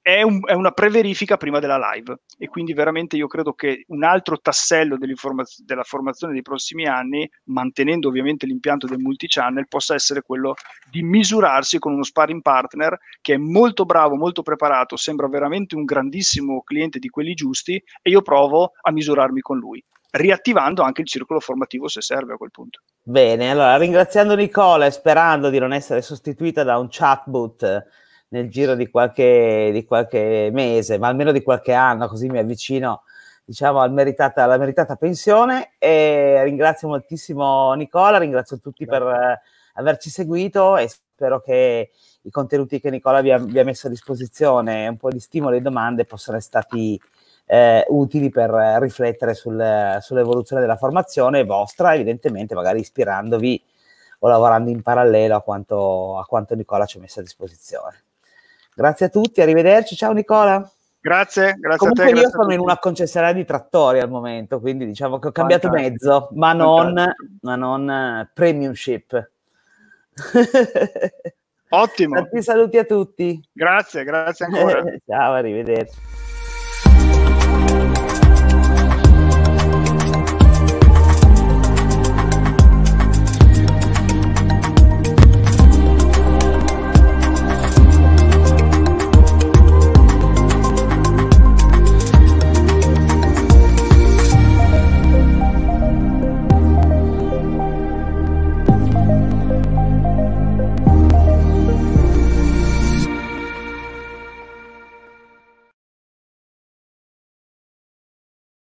B: è, un, è, una preverifica prima della live e quindi veramente io credo che un altro tassello della formazione dei prossimi anni, mantenendo ovviamente l'impianto del multichannel, possa essere quello di misurarsi con uno sparring partner che è molto bravo, molto preparato, sembra veramente un grandissimo cliente di quelli giusti e io provo a misurarmi con lui riattivando anche il circolo formativo se serve a quel punto.
A: Bene, allora ringraziando Nicola e sperando di non essere sostituita da un chatbot nel giro di qualche, di qualche mese, ma almeno di qualche anno, così mi avvicino diciamo, alla meritata, alla meritata pensione. E ringrazio moltissimo Nicola, ringrazio tutti per eh, averci seguito e spero che i contenuti che Nicola vi ha, vi ha messo a disposizione, un po' di stimolo e domande, possano essere stati eh, utili per riflettere sul, sull'evoluzione della formazione vostra, evidentemente magari ispirandovi o lavorando in parallelo a quanto, a quanto Nicola ci ha messo a disposizione. Grazie a tutti, arrivederci, ciao Nicola! Grazie, grazie Comunque a te. Io sono in una concessionaria di trattori al momento, quindi diciamo che ho cambiato Fantastico. mezzo, ma non, ma non eh, premiumship. Ottimo. Tanti saluti a tutti. Grazie, grazie ancora. Ciao, arrivederci.